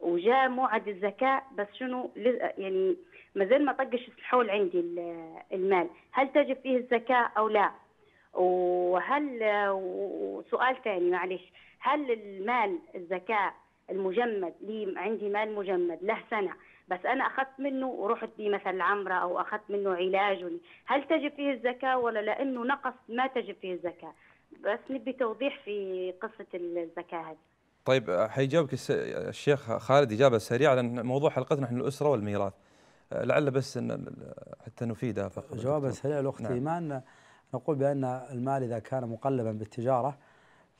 وجاء موعد الزكاه بس شنو يعني مازال ما طقش الحول عندي المال هل تجب فيه الزكاه او لا وهل وسؤال ثاني معلش هل المال الزكاه المجمد لي عندي مال مجمد له سنه بس انا اخذت منه ورحت بيه مثلا عمره او اخذت منه علاج هل تجب فيه الزكاه ولا لانه نقص ما تجب فيه الزكاه بس نبي توضيح في قصه الزكاه هذه طيب حيجاوبك الشيخ خالد اجابه سريعه لان موضوع حلقتنا احنا الاسره والميراث لعل بس إن حتى نفيدها فقط جوابا نعم. سريعا لاخت نعم. ايمان نقول بان المال اذا كان مقلبا بالتجاره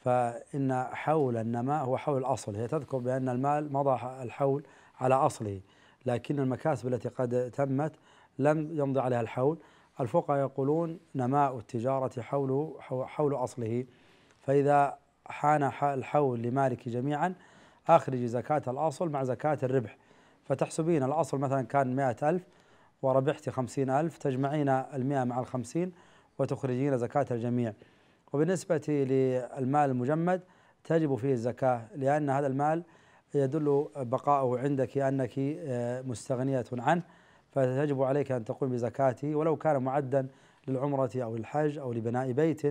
فان حول النماء هو حول الاصل هي تذكر بان المال مضى الحول على اصله لكن المكاسب التي قد تمت لم يمضي عليها الحول الفقهاء يقولون نماء التجارة حول حول أصله فإذا حان الحول لمالك جميعا أخرج زكاة الأصل مع زكاة الربح فتحسبين الأصل مثلا كان مئة ألف وربحت خمسين ألف تجمعين المئة مع الخمسين وتخرجين زكاة الجميع وبالنسبة للمال المجمد تجب فيه الزكاة لأن هذا المال يدل بقاؤه عندك أنك آه، مستغنية عنه فتجب عليك أن تقوم بزكاته ولو كان معدا للعمرة أو للحج أو لبناء بيت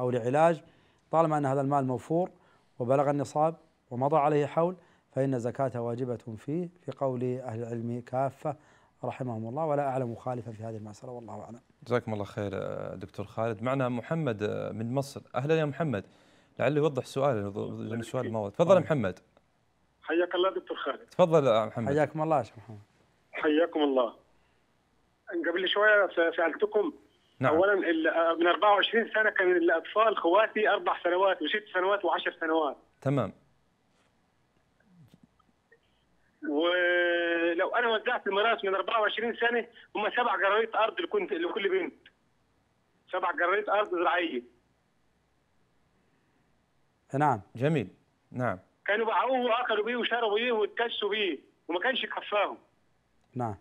أو لعلاج طالما أن هذا المال موفور وبلغ النصاب ومضى عليه حول فإن الزكاة واجبة فيه في قول أهل العلم كافة رحمهم الله ولا أعلم خالفا في هذه المسألة والله أعلم جزاكم الله خير دكتور خالد معنا محمد آه، من مصر أهلا يا محمد لعله يوضح سؤال لأن السؤال ما تفضل آه. محمد حياك الله دكتور خالد تفضل يا محمد حياكم الله يا محمد حياكم الله قبل شويه سالتكم نعم. اولا آه، من 24 سنه كان الاطفال خواتي اربع سنوات وست سنوات وعشر سنوات تمام ولو انا وزعت المراس من 24 سنه هم سبع جرانيت ارض لكنت لكل بنت سبع جرانيت ارض زراعيه نعم جميل نعم كانوا باعوه واكلوا بيه وشربوا بيه واتكسوا بيه وما كانش يكفاهم نعم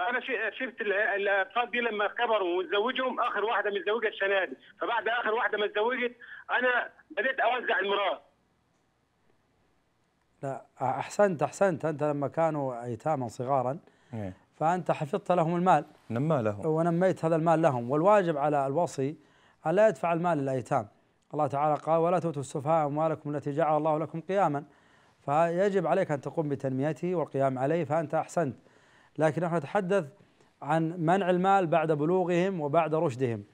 فانا شفت الاطفال دي لما كبروا وتزوجهم اخر واحده متزوجه السنه دي فبعد اخر واحده ما اتزوجت انا بديت اوزع المراه لا احسنت احسنت انت لما كانوا ايتاما صغارا إيه. فانت حفظت لهم المال نمى لهم ونميت هذا المال لهم والواجب على الوصي الا يدفع المال للايتام الله تعالى قال ولا تؤتوا السفهاء اموالكم التي جعل الله لكم قياما فيجب عليك ان تقوم بتنميته والقيام عليه فانت احسنت لكن نحن نتحدث عن منع المال بعد بلوغهم وبعد رشدهم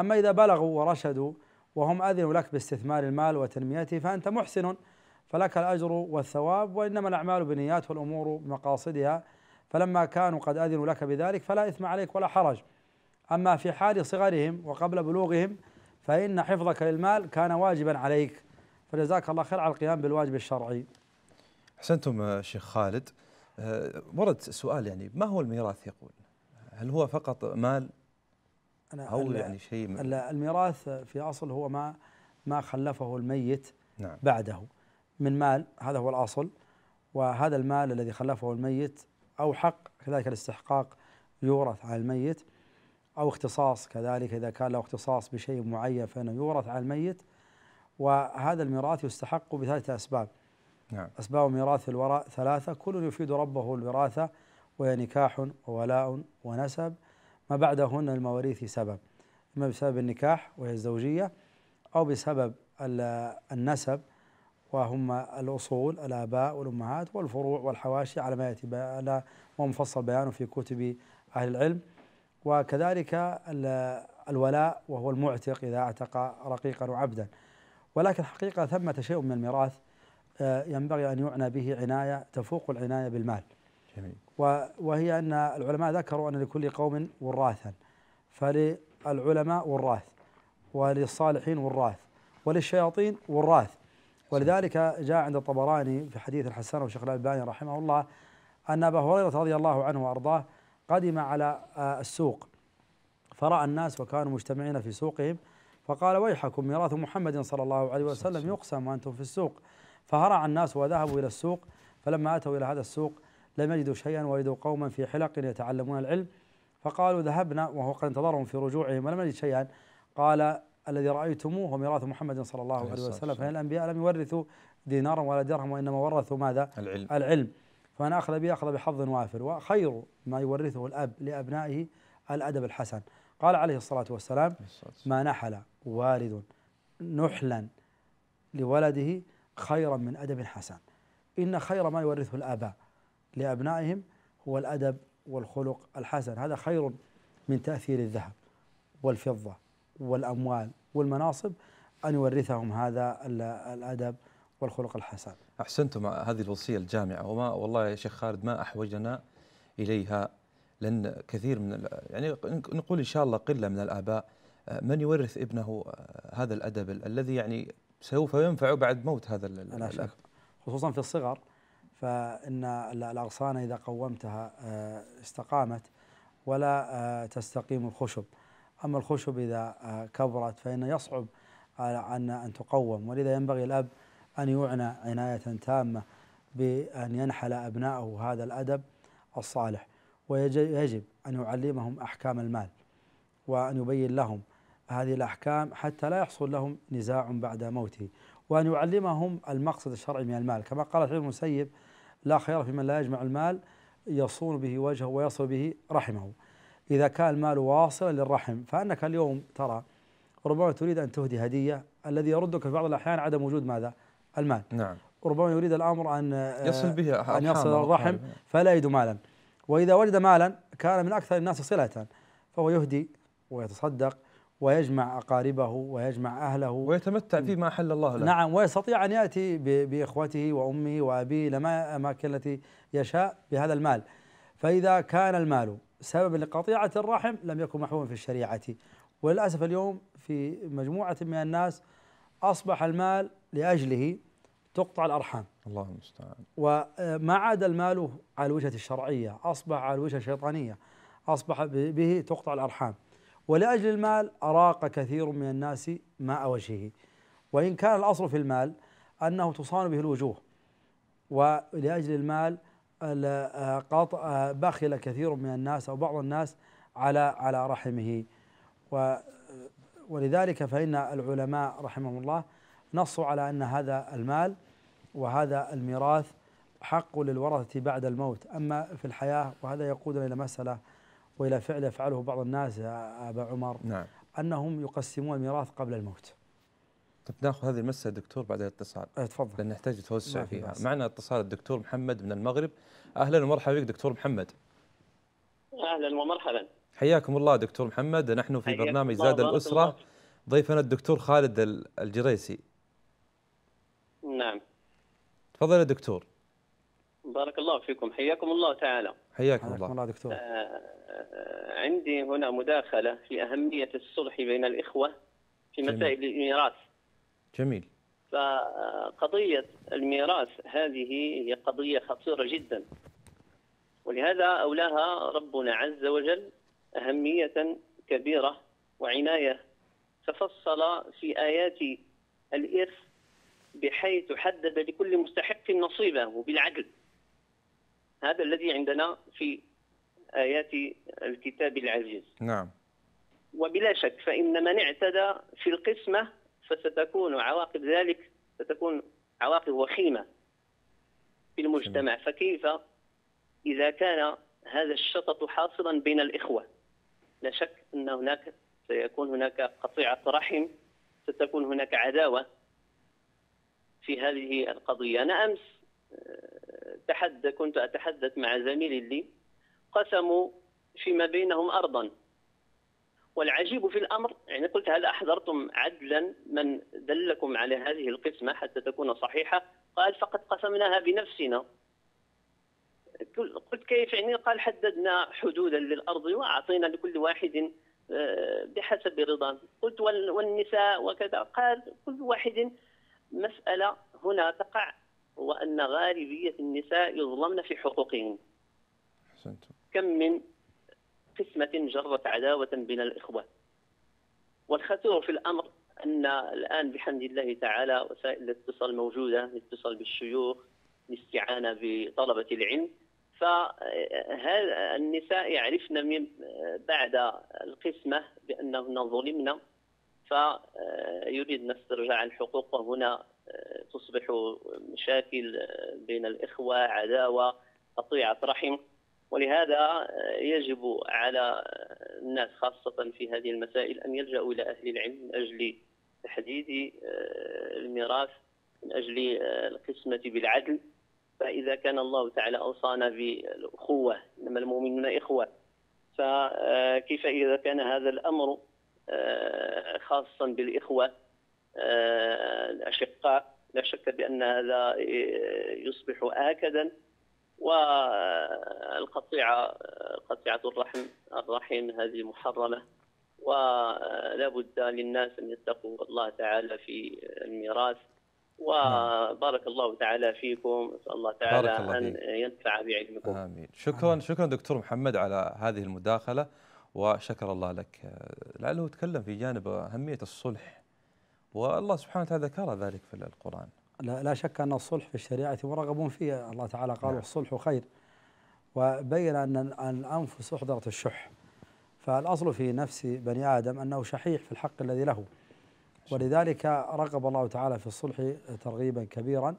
أما إذا بلغوا ورشدوا وهم أذنوا لك باستثمار المال وتنميته فأنت محسن فلك الأجر والثواب وإنما الأعمال بنيات والأمور بمقاصدها فلما كانوا قد أذنوا لك بذلك فلا إثم عليك ولا حرج أما في حال صغرهم وقبل بلوغهم فإن حفظك للمال كان واجبا عليك فجزاك الله خير على القيام بالواجب الشرعي أحسنتم شيخ خالد آه، ورد سؤال يعني ما هو الميراث يقول هل هو فقط مال أنا أو يعني شيء الميراث في أصل هو ما ما خلفه الميت نعم بعده من مال هذا هو الأصل وهذا المال الذي خلفه الميت أو حق كذلك الاستحقاق يورث على الميت أو اختصاص كذلك إذا كان له اختصاص بشيء معين فإنه يورث على الميت وهذا الميراث يستحق بثلاثة أسباب نعم. أسباب ميراث الوراء ثلاثة كل يفيد ربه الوراثة وهي نكاح وولاء ونسب ما بعدهن المواريث سبب إما بسبب النكاح وهي الزوجية أو بسبب النسب وهم الأصول الآباء والأمهات والفروع والحواشي على ما يأتي على ومفصل بيانه في كتب أهل العلم وكذلك الولاء وهو المعتق إذا اعتق رقيقا وعبدا ولكن حقيقة ثمة شيء من الميراث آه، ينبغي أن يعنى به عناية تفوق العناية بالمال جميل. وهي أن العلماء ذكروا أن لكل قوم وراثا فللعلماء وراث وللصالحين وراث وللشياطين وراث ولذلك جاء عند الطبراني في حديث الحسن وشيخ الألباني رحمه الله أن أبا هريرة رضي الله عنه وأرضاه قدم على آه، السوق فرأى الناس وكانوا مجتمعين في سوقهم فقال ويحكم ميراث محمد صلى الله عليه وسلم يقسم وأنتم في السوق فهرع الناس وذهبوا إلى السوق فلما أتوا إلى هذا السوق لم يجدوا شيئا وجدوا قوما في حلق يتعلمون العلم فقالوا ذهبنا وهو قد انتظرهم في رجوعهم ولم نجد شيئا قال الذي رأيتموه هو ميراث محمد صلى الله عليه وسلم فإن الأنبياء لم يورثوا دينارا ولا درهم وإنما ورثوا ماذا؟ العلم, العلم فمن أخذ به أخذ بحظ وافر وخير ما يورثه الأب لأبنائه الأدب الحسن قال عليه الصلاة والسلام ما نحل والد نحلا لولده خيرا من أدب حسن إن خير ما يورثه الآباء لأبنائهم هو الأدب والخلق الحسن هذا خير من تأثير الذهب والفضة والأموال والمناصب أن يورثهم هذا الأدب والخلق الحسن أحسنتم هذه الوصية الجامعة وما والله يا شيخ خالد ما أحوجنا إليها لأن كثير من يعني نقول إن شاء الله قلة من الآباء آه، من يورث ابنه آه، هذا الأدب الذي يعني سوف ينفع بعد موت هذا الأخ خصوصا في الصغر فإن الأغصان إذا قومتها آه، استقامت ولا آه، تستقيم الخشب أما الخشب إذا آه، كبرت فان يصعب أن أن تقوم ولذا ينبغي الأب أن يعنى عناية تامة بأن ينحل أبنائه هذا الأدب الصالح ويجب أن يعلمهم أحكام المال وأن يبين لهم هذه الأحكام حتى لا يحصل لهم نزاع بعد موته وأن يعلمهم المقصد الشرعي من المال كما قال ابن المسيب لا خير في من لا يجمع المال يصون به وجهه ويصل به رحمه إذا كان المال واصلا للرحم فأنك اليوم ترى ربما تريد أن تهدي هدية الذي يردك في بعض الأحيان عدم وجود ماذا المال نعم ربما يريد الأمر أن يصل به أن يصل الرحم نعم. فلا يجد مالا وإذا وجد مالا كان من أكثر الناس صلة فهو يهدي ويتصدق ويجمع أقاربه ويجمع أهله ويتمتع فيما أحل الله له نعم ويستطيع أن يأتي بإخوته وأمه وأبيه لما أماكن التي يشاء بهذا المال فإذا كان المال سببا لقطيعة الرحم لم يكن محروما في الشريعة وللأسف اليوم في مجموعة من الناس أصبح المال لأجله تقطع الأرحام الله المستعان وما آه، عاد المال على الوجهة الشرعية أصبح على الوجهة الشيطانية أصبح به تقطع الأرحام ولأجل المال أراق كثير من الناس ماء وجهه وإن كان الأصل في المال أنه تصان به الوجوه ولأجل المال آه، آه، بخل كثير من الناس أو بعض الناس على على رحمه ولذلك فإن العلماء رحمهم الله نصوا على أن هذا المال وهذا الميراث حق للورثة بعد الموت أما في الحياة وهذا يقودنا إلى مسألة والى فعل يفعله بعض الناس يا آه، ابا عمر نعم انهم يقسمون الميراث قبل الموت طب ناخذ هذه المساله دكتور بعد الاتصال إيه، تفضل لان نحتاج توسع فيها بس. معنا اتصال الدكتور محمد من المغرب اهلا ومرحبا بك دكتور محمد اهلا ومرحبا حياكم الله دكتور محمد نحن في برنامج زاد الاسره الله. ضيفنا الدكتور خالد الجريسي نعم تفضل يا دكتور بارك الله فيكم حياكم الله تعالى حياكم الله الله دكتور آه،, آه عندي هنا مداخلة في أهمية الصلح بين الإخوة في مسائل الميراث جميل فقضية الميراث هذه هي قضية خطيرة جدا ولهذا أولاها ربنا عز وجل أهمية كبيرة وعناية تفصل في آيات الإرث بحيث حدد لكل مستحق نصيبه بالعدل هذا الذي عندنا في آيات الكتاب العزيز نعم وبلا شك فإن من اعتدى في القسمة فستكون عواقب ذلك ستكون عواقب وخيمة في المجتمع فكيف إذا كان هذا الشطط حاصلا بين الإخوة لا شك أن هناك سيكون هناك قطيعة رحم ستكون هناك عداوة في هذه القضية أنا أمس آه، تحدث كنت أتحدث مع زميلي لي قسموا فيما بينهم أرضا والعجيب في الأمر يعني قلت هل أحضرتم عدلا من دلكم على هذه القسمة حتى تكون صحيحة قال فقد قسمناها بنفسنا قلت كيف يعني قال حددنا حدودا للأرض وأعطينا لكل واحد آه، بحسب رضاه قلت والنساء وكذا قال كل واحد مسألة هنا تقع هو أن غالبية النساء يظلمن في حقوقهن حسنتم. كم من قسمة جرت عداوة بين الإخوة والخطير في الأمر أن الآن بحمد الله تعالى وسائل الاتصال موجودة الاتصال بالشيوخ الاستعانة بطلبة العلم فهذا النساء يعرفن من بعد القسمة بأنهن ظلمن فيريدن استرجاع الحقوق وهنا تصبح مشاكل بين الإخوة عداوة قطيعة رحم ولهذا يجب على الناس خاصة في هذه المسائل أن يلجأوا إلى أهل العلم من أجل تحديد آه، الميراث من أجل آه، القسمة بالعدل فإذا كان الله تعالى أوصانا بالأخوة إنما المؤمنون إخوة فكيف إذا كان هذا الأمر آه، خاصا بالإخوة آه، الأشقاء لا شك بأن هذا آه، يصبح آكدا والقطيعة قطيعة الرحم الرحم هذه محرمة ولا بد للناس أن يتقوا الله تعالى في الميراث نعم. وبارك الله تعالى فيكم اسال الله تعالى بارك الله ان ينفع بعلمكم امين شكرا شكرا دكتور محمد على هذه المداخله وشكر الله لك آه، لعله تكلم في جانب اهميه الصلح والله سبحانه وتعالى ذكر ذلك في القرآن لا, لا شك أن الصلح في الشريعة مرغب فيه الله تعالى قال نعم. الصلح خير وبين أن الأنفس أحضرت الشح فالأصل في نفس بني آدم أنه شحيح في الحق الذي له ولذلك رغب الله تعالى في الصلح ترغيبا كبيرا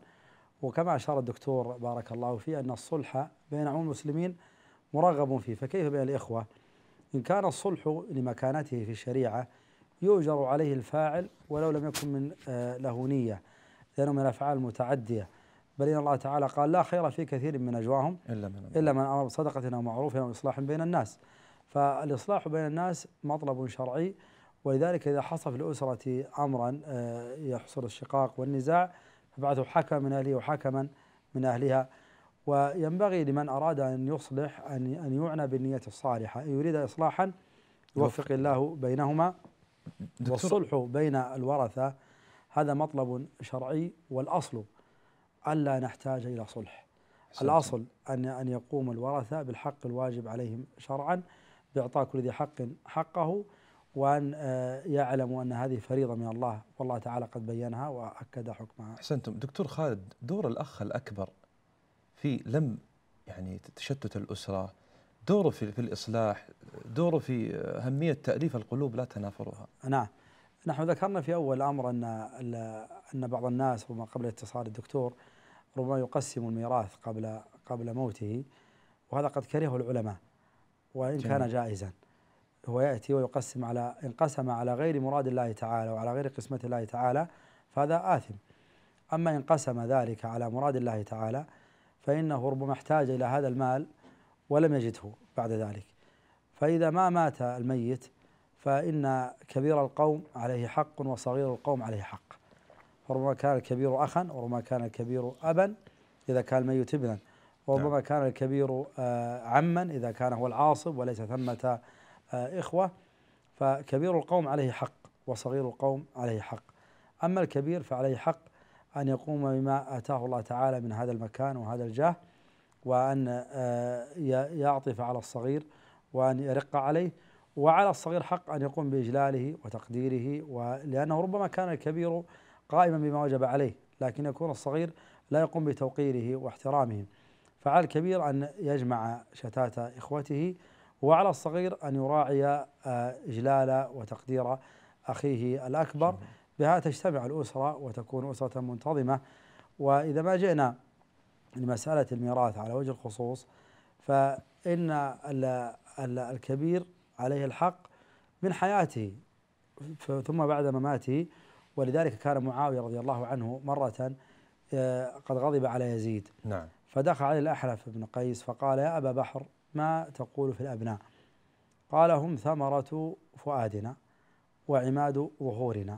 وكما أشار الدكتور بارك الله فيه أن الصلح بين عموم المسلمين مرغب فيه فكيف بين الإخوة إن كان الصلح لمكانته في الشريعة يؤجر عليه الفاعل ولو لم يكن من آه، له نية لأنه من الأفعال المتعدية بل إن الله تعالى قال لا خير في كثير من نجواهم إلا من, إلا من أمر بصدقة أو معروف أو إصلاح بين الناس فالإصلاح بين الناس مطلب شرعي ولذلك إذا حصل في الأسرة أمرا آه، يحصل الشقاق والنزاع فبعثوا حكما من أهله وحكما من أهلها وينبغي لمن أراد أن يصلح أن أن يعنى بالنية الصالحة إن يريد إصلاحا يوفق الله بينهما والصلح بين الورثة هذا مطلب شرعي والأصل ألا نحتاج إلى صلح الأصل أن أن يقوم الورثة بالحق الواجب عليهم شرعا بإعطاء كل ذي حق حقه وأن آه، يعلموا أن هذه فريضة من الله والله تعالى قد بينها وأكد حكمها أحسنتم دكتور خالد دور الأخ الأكبر في لم يعني تشتت الأسرة دوره في, في الإصلاح دوره في آه، أهمية تأليف القلوب لا تنافرها نعم نحن ذكرنا في أول الأمر أن أن بعض الناس ربما قبل اتصال الدكتور ربما يقسم الميراث قبل قبل موته وهذا قد كرهه العلماء وإن جميل. كان جائزا هو يأتي ويقسم على انقسم على غير مراد الله تعالى وعلى غير قسمة الله تعالى فهذا آثم أما إن قسم ذلك على مراد الله تعالى فإنه ربما احتاج إلى هذا المال ولم يجده بعد ذلك فإذا ما مات الميت فإن كبير القوم عليه حق وصغير القوم عليه حق فربما كان الكبير أخا وربما كان الكبير أبا إذا كان الميت ابنا وربما نعم. كان الكبير آه، عما إذا كان هو العاصب وليس ثمة آه، إخوة فكبير القوم عليه حق وصغير القوم عليه حق أما الكبير فعليه حق أن يقوم بما آتاه الله تعالى من هذا المكان وهذا الجاه وأن آه، يعطف على الصغير وأن يرق عليه وعلى الصغير حق أن يقوم بإجلاله وتقديره لأنه ربما كان الكبير قائما بما وجب عليه لكن يكون الصغير لا يقوم بتوقيره واحترامه فعلى الكبير أن يجمع شتات إخوته وعلى الصغير أن يراعي آه، إجلال وتقدير أخيه الأكبر بها تجتمع الأسرة وتكون أسرة منتظمة وإذا ما جئنا لمسألة الميراث على وجه الخصوص فإن الكبير عليه الحق من حياته ثم بعد مماته ولذلك كان معاوية رضي الله عنه مرة آه، قد غضب على يزيد نعم فدخل عليه الأحنف بن قيس فقال يا أبا بحر ما تقول في الأبناء قال هم ثمرة فؤادنا وعماد ظهورنا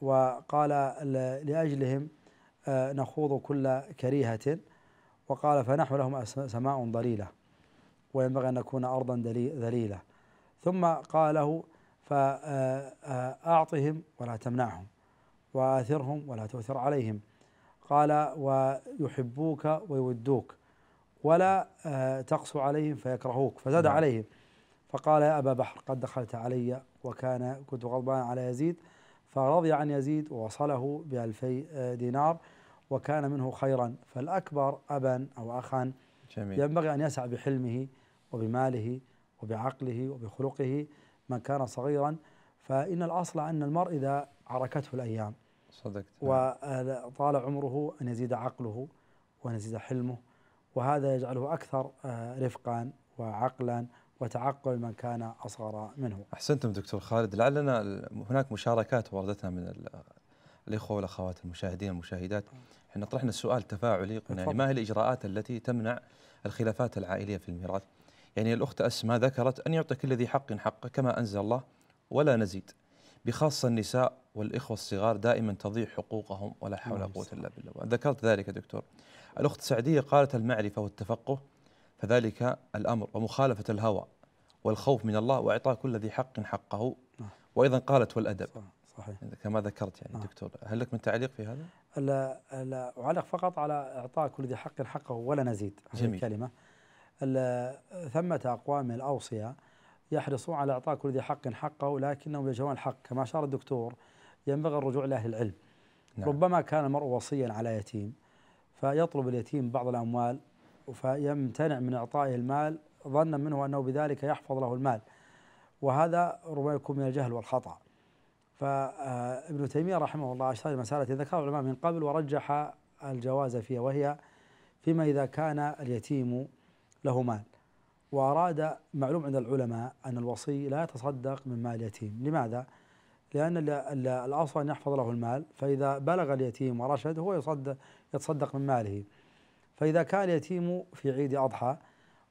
وقال لأجلهم نخوض كل كريهة وقال فنحن لهم سماء ضليلة وينبغي أن نكون أرضا ذليلة ثم قال له فأعطهم آه، ولا تمنعهم وآثرهم ولا تؤثر عليهم قال ويحبوك ويودوك ولا آه، تقسو عليهم فيكرهوك فزاد نعم. عليهم فقال يا أبا بحر قد دخلت علي وكان كنت غضبان على يزيد فرضي عن يزيد ووصله بألفي دينار وكان منه خيرا فالأكبر أبا أو أخا جميل. ينبغي أن يسعى بحلمه وبماله وبعقله وبخلقه من كان صغيرا فإن الأصل أن المرء إذا عركته الأيام صدقت نعم. وطال عمره أن يزيد عقله وأن يزيد حلمه وهذا يجعله أكثر آه، رفقا وعقلا وتعقل من كان أصغر منه أحسنتم دكتور خالد لعلنا هناك مشاركات وردتنا من الإخوة والأخوات المشاهدين والمشاهدات احنا طرحنا السؤال تفاعلي قلنا يعني ما هي الإجراءات التي تمنع الخلافات العائلية في الميراث يعني الأخت أسماء ذكرت أن يعطي كل ذي حق حقه كما أنزل الله ولا نزيد بخاصة النساء والإخوة الصغار دائما تضيع حقوقهم ولا حول ولا قوة إلا بالله ذكرت ذلك دكتور الأخت سعدية قالت المعرفة والتفقه فذلك الأمر ومخالفة الهوى والخوف من الله وإعطاء كل ذي حق حقه نعم. وأيضا قالت والأدب صحيح كما ذكرت يعني نعم. دكتور هل لك من تعليق في هذا؟ لا لا أعلق فقط على إعطاء كل ذي حق حقه ولا نزيد جميل الكلمة ثمة أقوام من الأوصياء يحرصون على إعطاء كل ذي حق حقه لكنهم يجهلون الحق كما أشار الدكتور ينبغي الرجوع لأهل العلم نعم. ربما كان المرء وصيا على يتيم فيطلب اليتيم بعض الأموال فيمتنع من إعطائه المال ظنا منه أنه بذلك يحفظ له المال وهذا ربما يكون من الجهل والخطأ فابن آه، تيمية رحمه الله أشار الى مسألة ذكر العلماء من قبل ورجح الجواز فيها وهي فيما إذا كان اليتيم له مال وأراد معلوم عند العلماء أن الوصي لا يتصدق من مال اليتيم لماذا؟ لأن الأصل أن يحفظ له المال فإذا بلغ اليتيم ورشد هو يصدق يتصدق من ماله فإذا كان اليتيم في عيد أضحى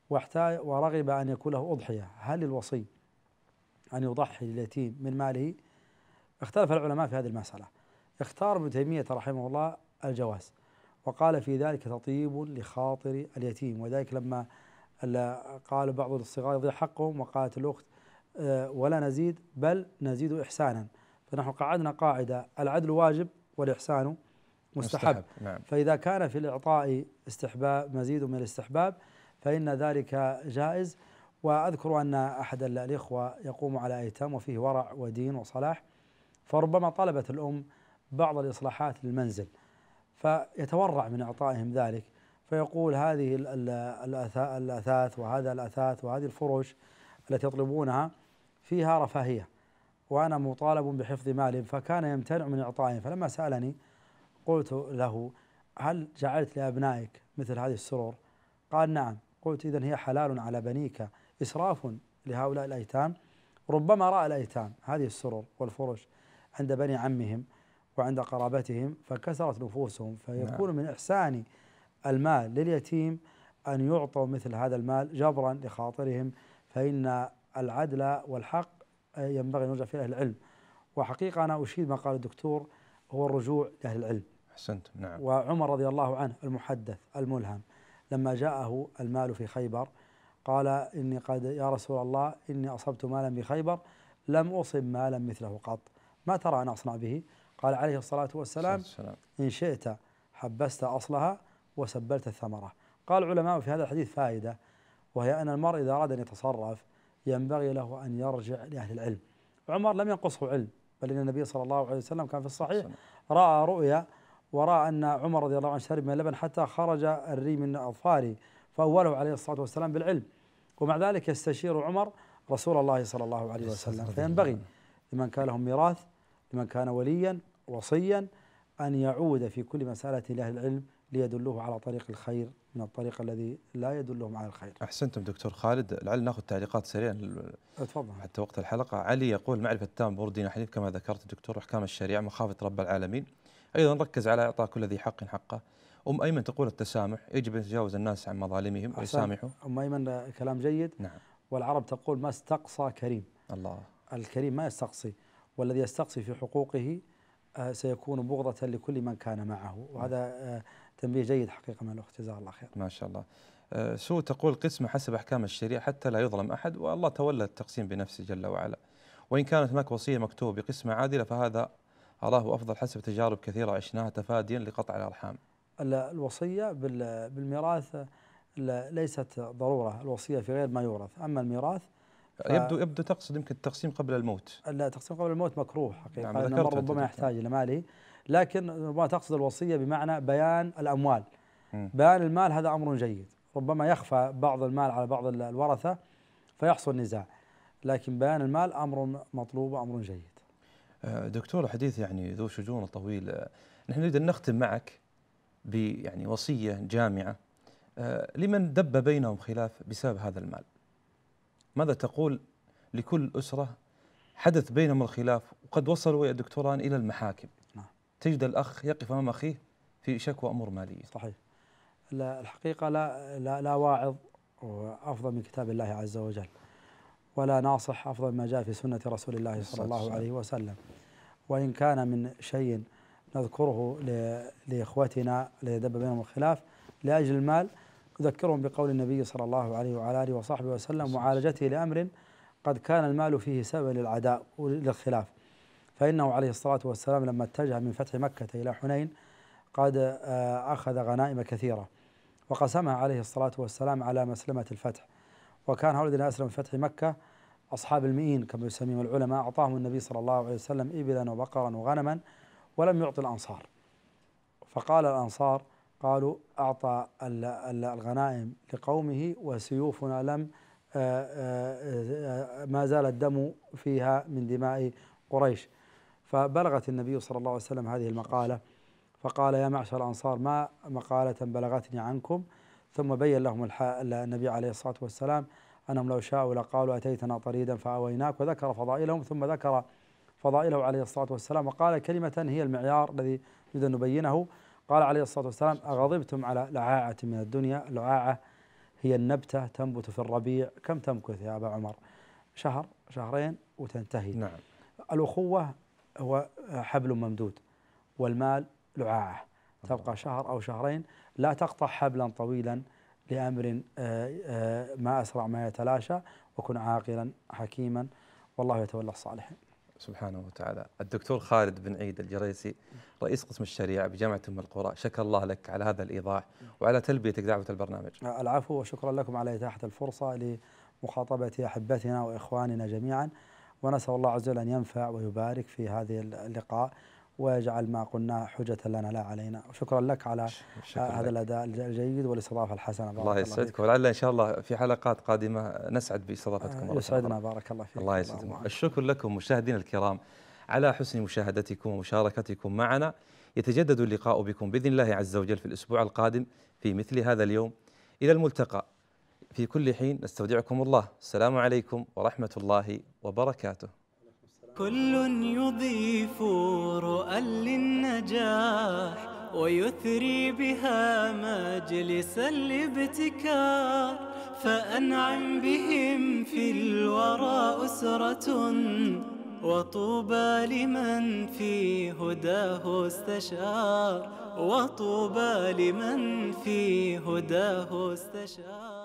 واحتاج ورغب أن يكون له أضحية هل الوصي أن يضحي لليتيم من ماله اختلف العلماء في هذه المسألة اختار ابن تيمية رحمه الله الجواز وقال في ذلك تطيب لخاطر اليتيم وذلك لما قال بعض الصغار يضيع حقهم وقالت الأخت آه، ولا نزيد بل نزيد إحسانا فنحن قعدنا قاعدة العدل واجب والإحسان مستحب, مستحب. نعم. فإذا كان في الإعطاء استحباب مزيد من الاستحباب فإن ذلك جائز وأذكر أن أحد الإخوة يقوم على أيتام وفيه ورع ودين وصلاح فربما طلبت الأم بعض الإصلاحات للمنزل فيتورع من إعطائهم ذلك فيقول هذه الأثاث وهذا الأثاث وهذه الفروش التي يطلبونها فيها رفاهية وأنا مطالب بحفظ مالي فكان يمتنع من إعطائهم فلما سألني قلت له هل جعلت لأبنائك مثل هذه السرور قال نعم قلت إذا هي حلال على بنيك إسراف لهؤلاء الأيتام ربما رأى الأيتام هذه السرر والفرش عند بني عمهم وعند قرابتهم فكسرت نفوسهم فيكون نعم. من إحسان المال لليتيم أن يعطوا مثل هذا المال جبرا لخاطرهم فإن العدل والحق ينبغي أن يرجع في أهل العلم وحقيقة أنا أشيد ما قال الدكتور هو الرجوع لأهل العلم أحسنت نعم وعمر رضي الله عنه المحدث الملهم لما جاءه المال في خيبر قال إني قد يا رسول الله إني أصبت مالا بخيبر لم أصب مالا مثله قط ما ترى أن أصنع به قال عليه الصلاة والسلام إن شئت حبست أصلها وسبلت الثمرة قال العلماء في هذا الحديث فائدة وهي أن المرء إذا أراد أن يتصرف ينبغي له أن يرجع لأهل العلم عمر لم ينقصه علم بل إن النبي صلى الله عليه وسلم كان في الصحيح رأى رؤيا وراى ان عمر رضي الله عنه شرب من اللبن حتى خرج الري من اظفاره فاوله عليه الصلاه والسلام بالعلم ومع ذلك يستشير عمر رسول الله صلى الله عليه وسلم فينبغي لمن كان لهم ميراث لمن كان وليا وصيا ان يعود في كل مساله الى العلم ليدلوه على طريق الخير من الطريق الذي لا يدلهم على الخير. احسنتم دكتور خالد لعل ناخذ تعليقات سريعا اتفضل حتى وقت الحلقه علي يقول معرفه التام بور دين حنيف كما ذكرت دكتور احكام الشريعه مخافه رب العالمين ايضا ركز على اعطاء كل ذي حق حقه ام ايمن تقول التسامح يجب ان يتجاوز الناس عن مظالمهم ويسامحوا ام ايمن كلام جيد نعم والعرب تقول ما استقصى كريم الله الكريم ما يستقصي والذي يستقصي في حقوقه آه، سيكون بغضة لكل من كان معه وهذا آه، تنبيه جيد حقيقة من الأخت جزاها الله خير ما شاء الله آه، سو تقول قسمة حسب أحكام الشريعة حتى لا يظلم أحد والله تولى التقسيم بنفسه جل وعلا وإن كانت هناك وصية مكتوبة بقسمة عادلة فهذا أراه أفضل حسب تجارب كثيرة عشناها تفاديا لقطع الأرحام الوصية بالميراث ليست ضرورة الوصية في غير ما يورث أما الميراث يبدو يبدو تقصد يمكن التقسيم قبل الموت لا التقسيم قبل الموت مكروه حقيقه نعم لأنه ربما يحتاج الى ماله لكن ربما تقصد الوصيه بمعنى بيان الاموال م. بيان المال هذا امر جيد ربما يخفى بعض المال على بعض الورثه فيحصل نزاع لكن بيان المال امر مطلوب وامر جيد آه، دكتور الحديث يعني ذو شجون طويل آه، نحن نريد ان نختم معك يعني وصيه جامعه آه، لمن دب بينهم خلاف بسبب هذا المال. ماذا تقول لكل اسره حدث بينهم الخلاف وقد وصلوا يا دكتوران الى المحاكم. نعم. تجد الاخ يقف امام اخيه في شكوى امور ماليه. صحيح. لا الحقيقه لا لا, لا واعظ وافضل من كتاب الله عز وجل. ولا ناصح أفضل ما جاء في سنة رسول الله صلى الله عليه وسلم وإن كان من شيء نذكره لإخوتنا ليدب بينهم الخلاف لأجل المال نذكرهم بقول النبي صلى الله عليه وعلى آله وصحبه وسلم معالجته لأمر قد كان المال فيه سببا للعداء وللخلاف فإنه عليه الصلاة والسلام لما اتجه من فتح مكة إلى حنين قد آه، أخذ غنائم كثيرة وقسمها عليه الصلاة والسلام على مسلمة الفتح وكان هؤلاء الذين أسلموا في فتح مكة أصحاب المئين كما يسميهم العلماء أعطاهم النبي صلى الله عليه وسلم إبلا وبقرا وغنما ولم يعطي الأنصار فقال الأنصار قالوا أعطى الغنائم لقومه وسيوفنا لم آه، آه، آه، ما زال الدم فيها من دماء قريش فبلغت النبي صلى الله عليه وسلم هذه المقالة فقال يا معشر الأنصار ما مقالة بلغتني عنكم ثم بين لهم النبي عليه الصلاة والسلام أنهم لو شاءوا لقالوا أتيتنا طريدا فأويناك وذكر فضائلهم ثم ذكر فضائله عليه الصلاة والسلام وقال كلمة هي المعيار الذي نريد أن نبينه قال عليه الصلاة والسلام أغضبتم على لعاعة من الدنيا لعاعة هي النبتة تنبت في الربيع كم تمكث يا أبا عمر شهر شهرين وتنتهي نعم الأخوة هو حبل ممدود والمال لعاعة تبقى شهر أو شهرين لا تقطع حبلا طويلا لأمر آه، آه، ما أسرع ما يتلاشى وكن عاقلا حكيما والله يتولى الصالحين سبحانه وتعالى الدكتور خالد بن عيد الجريسي رئيس قسم الشريعة بجامعة أم القرى شكر الله لك على هذا الإيضاح وعلى تلبيتك دعوة البرنامج آه، العفو وشكرا لكم على إتاحة الفرصة لمخاطبة أحبتنا وإخواننا جميعا ونسأل الله عز وجل أن ينفع ويبارك في هذه اللقاء ويجعل ما قلناه حجة لنا لا علينا وشكرا لك على هذا الأداء الجيد والاستضافة الحسنة بارك الله يسعدك ولعل إن شاء الله في حلقات قادمة نسعد باستضافتكم آه يسعدنا بارك الله فيك الله يسعدكم الشكر لكم مشاهدينا الكرام على حسن مشاهدتكم ومشاركتكم معنا يتجدد اللقاء بكم بإذن الله عز وجل في الأسبوع القادم في مثل هذا اليوم إلى الملتقى في كل حين نستودعكم الله السلام عليكم ورحمة الله وبركاته كل يضيف رؤى للنجاح ويثري بها مجلس الابتكار فأنعم بهم في الورى أسرة وطوبى لمن في هداه استشار وطوبى لمن في هداه استشار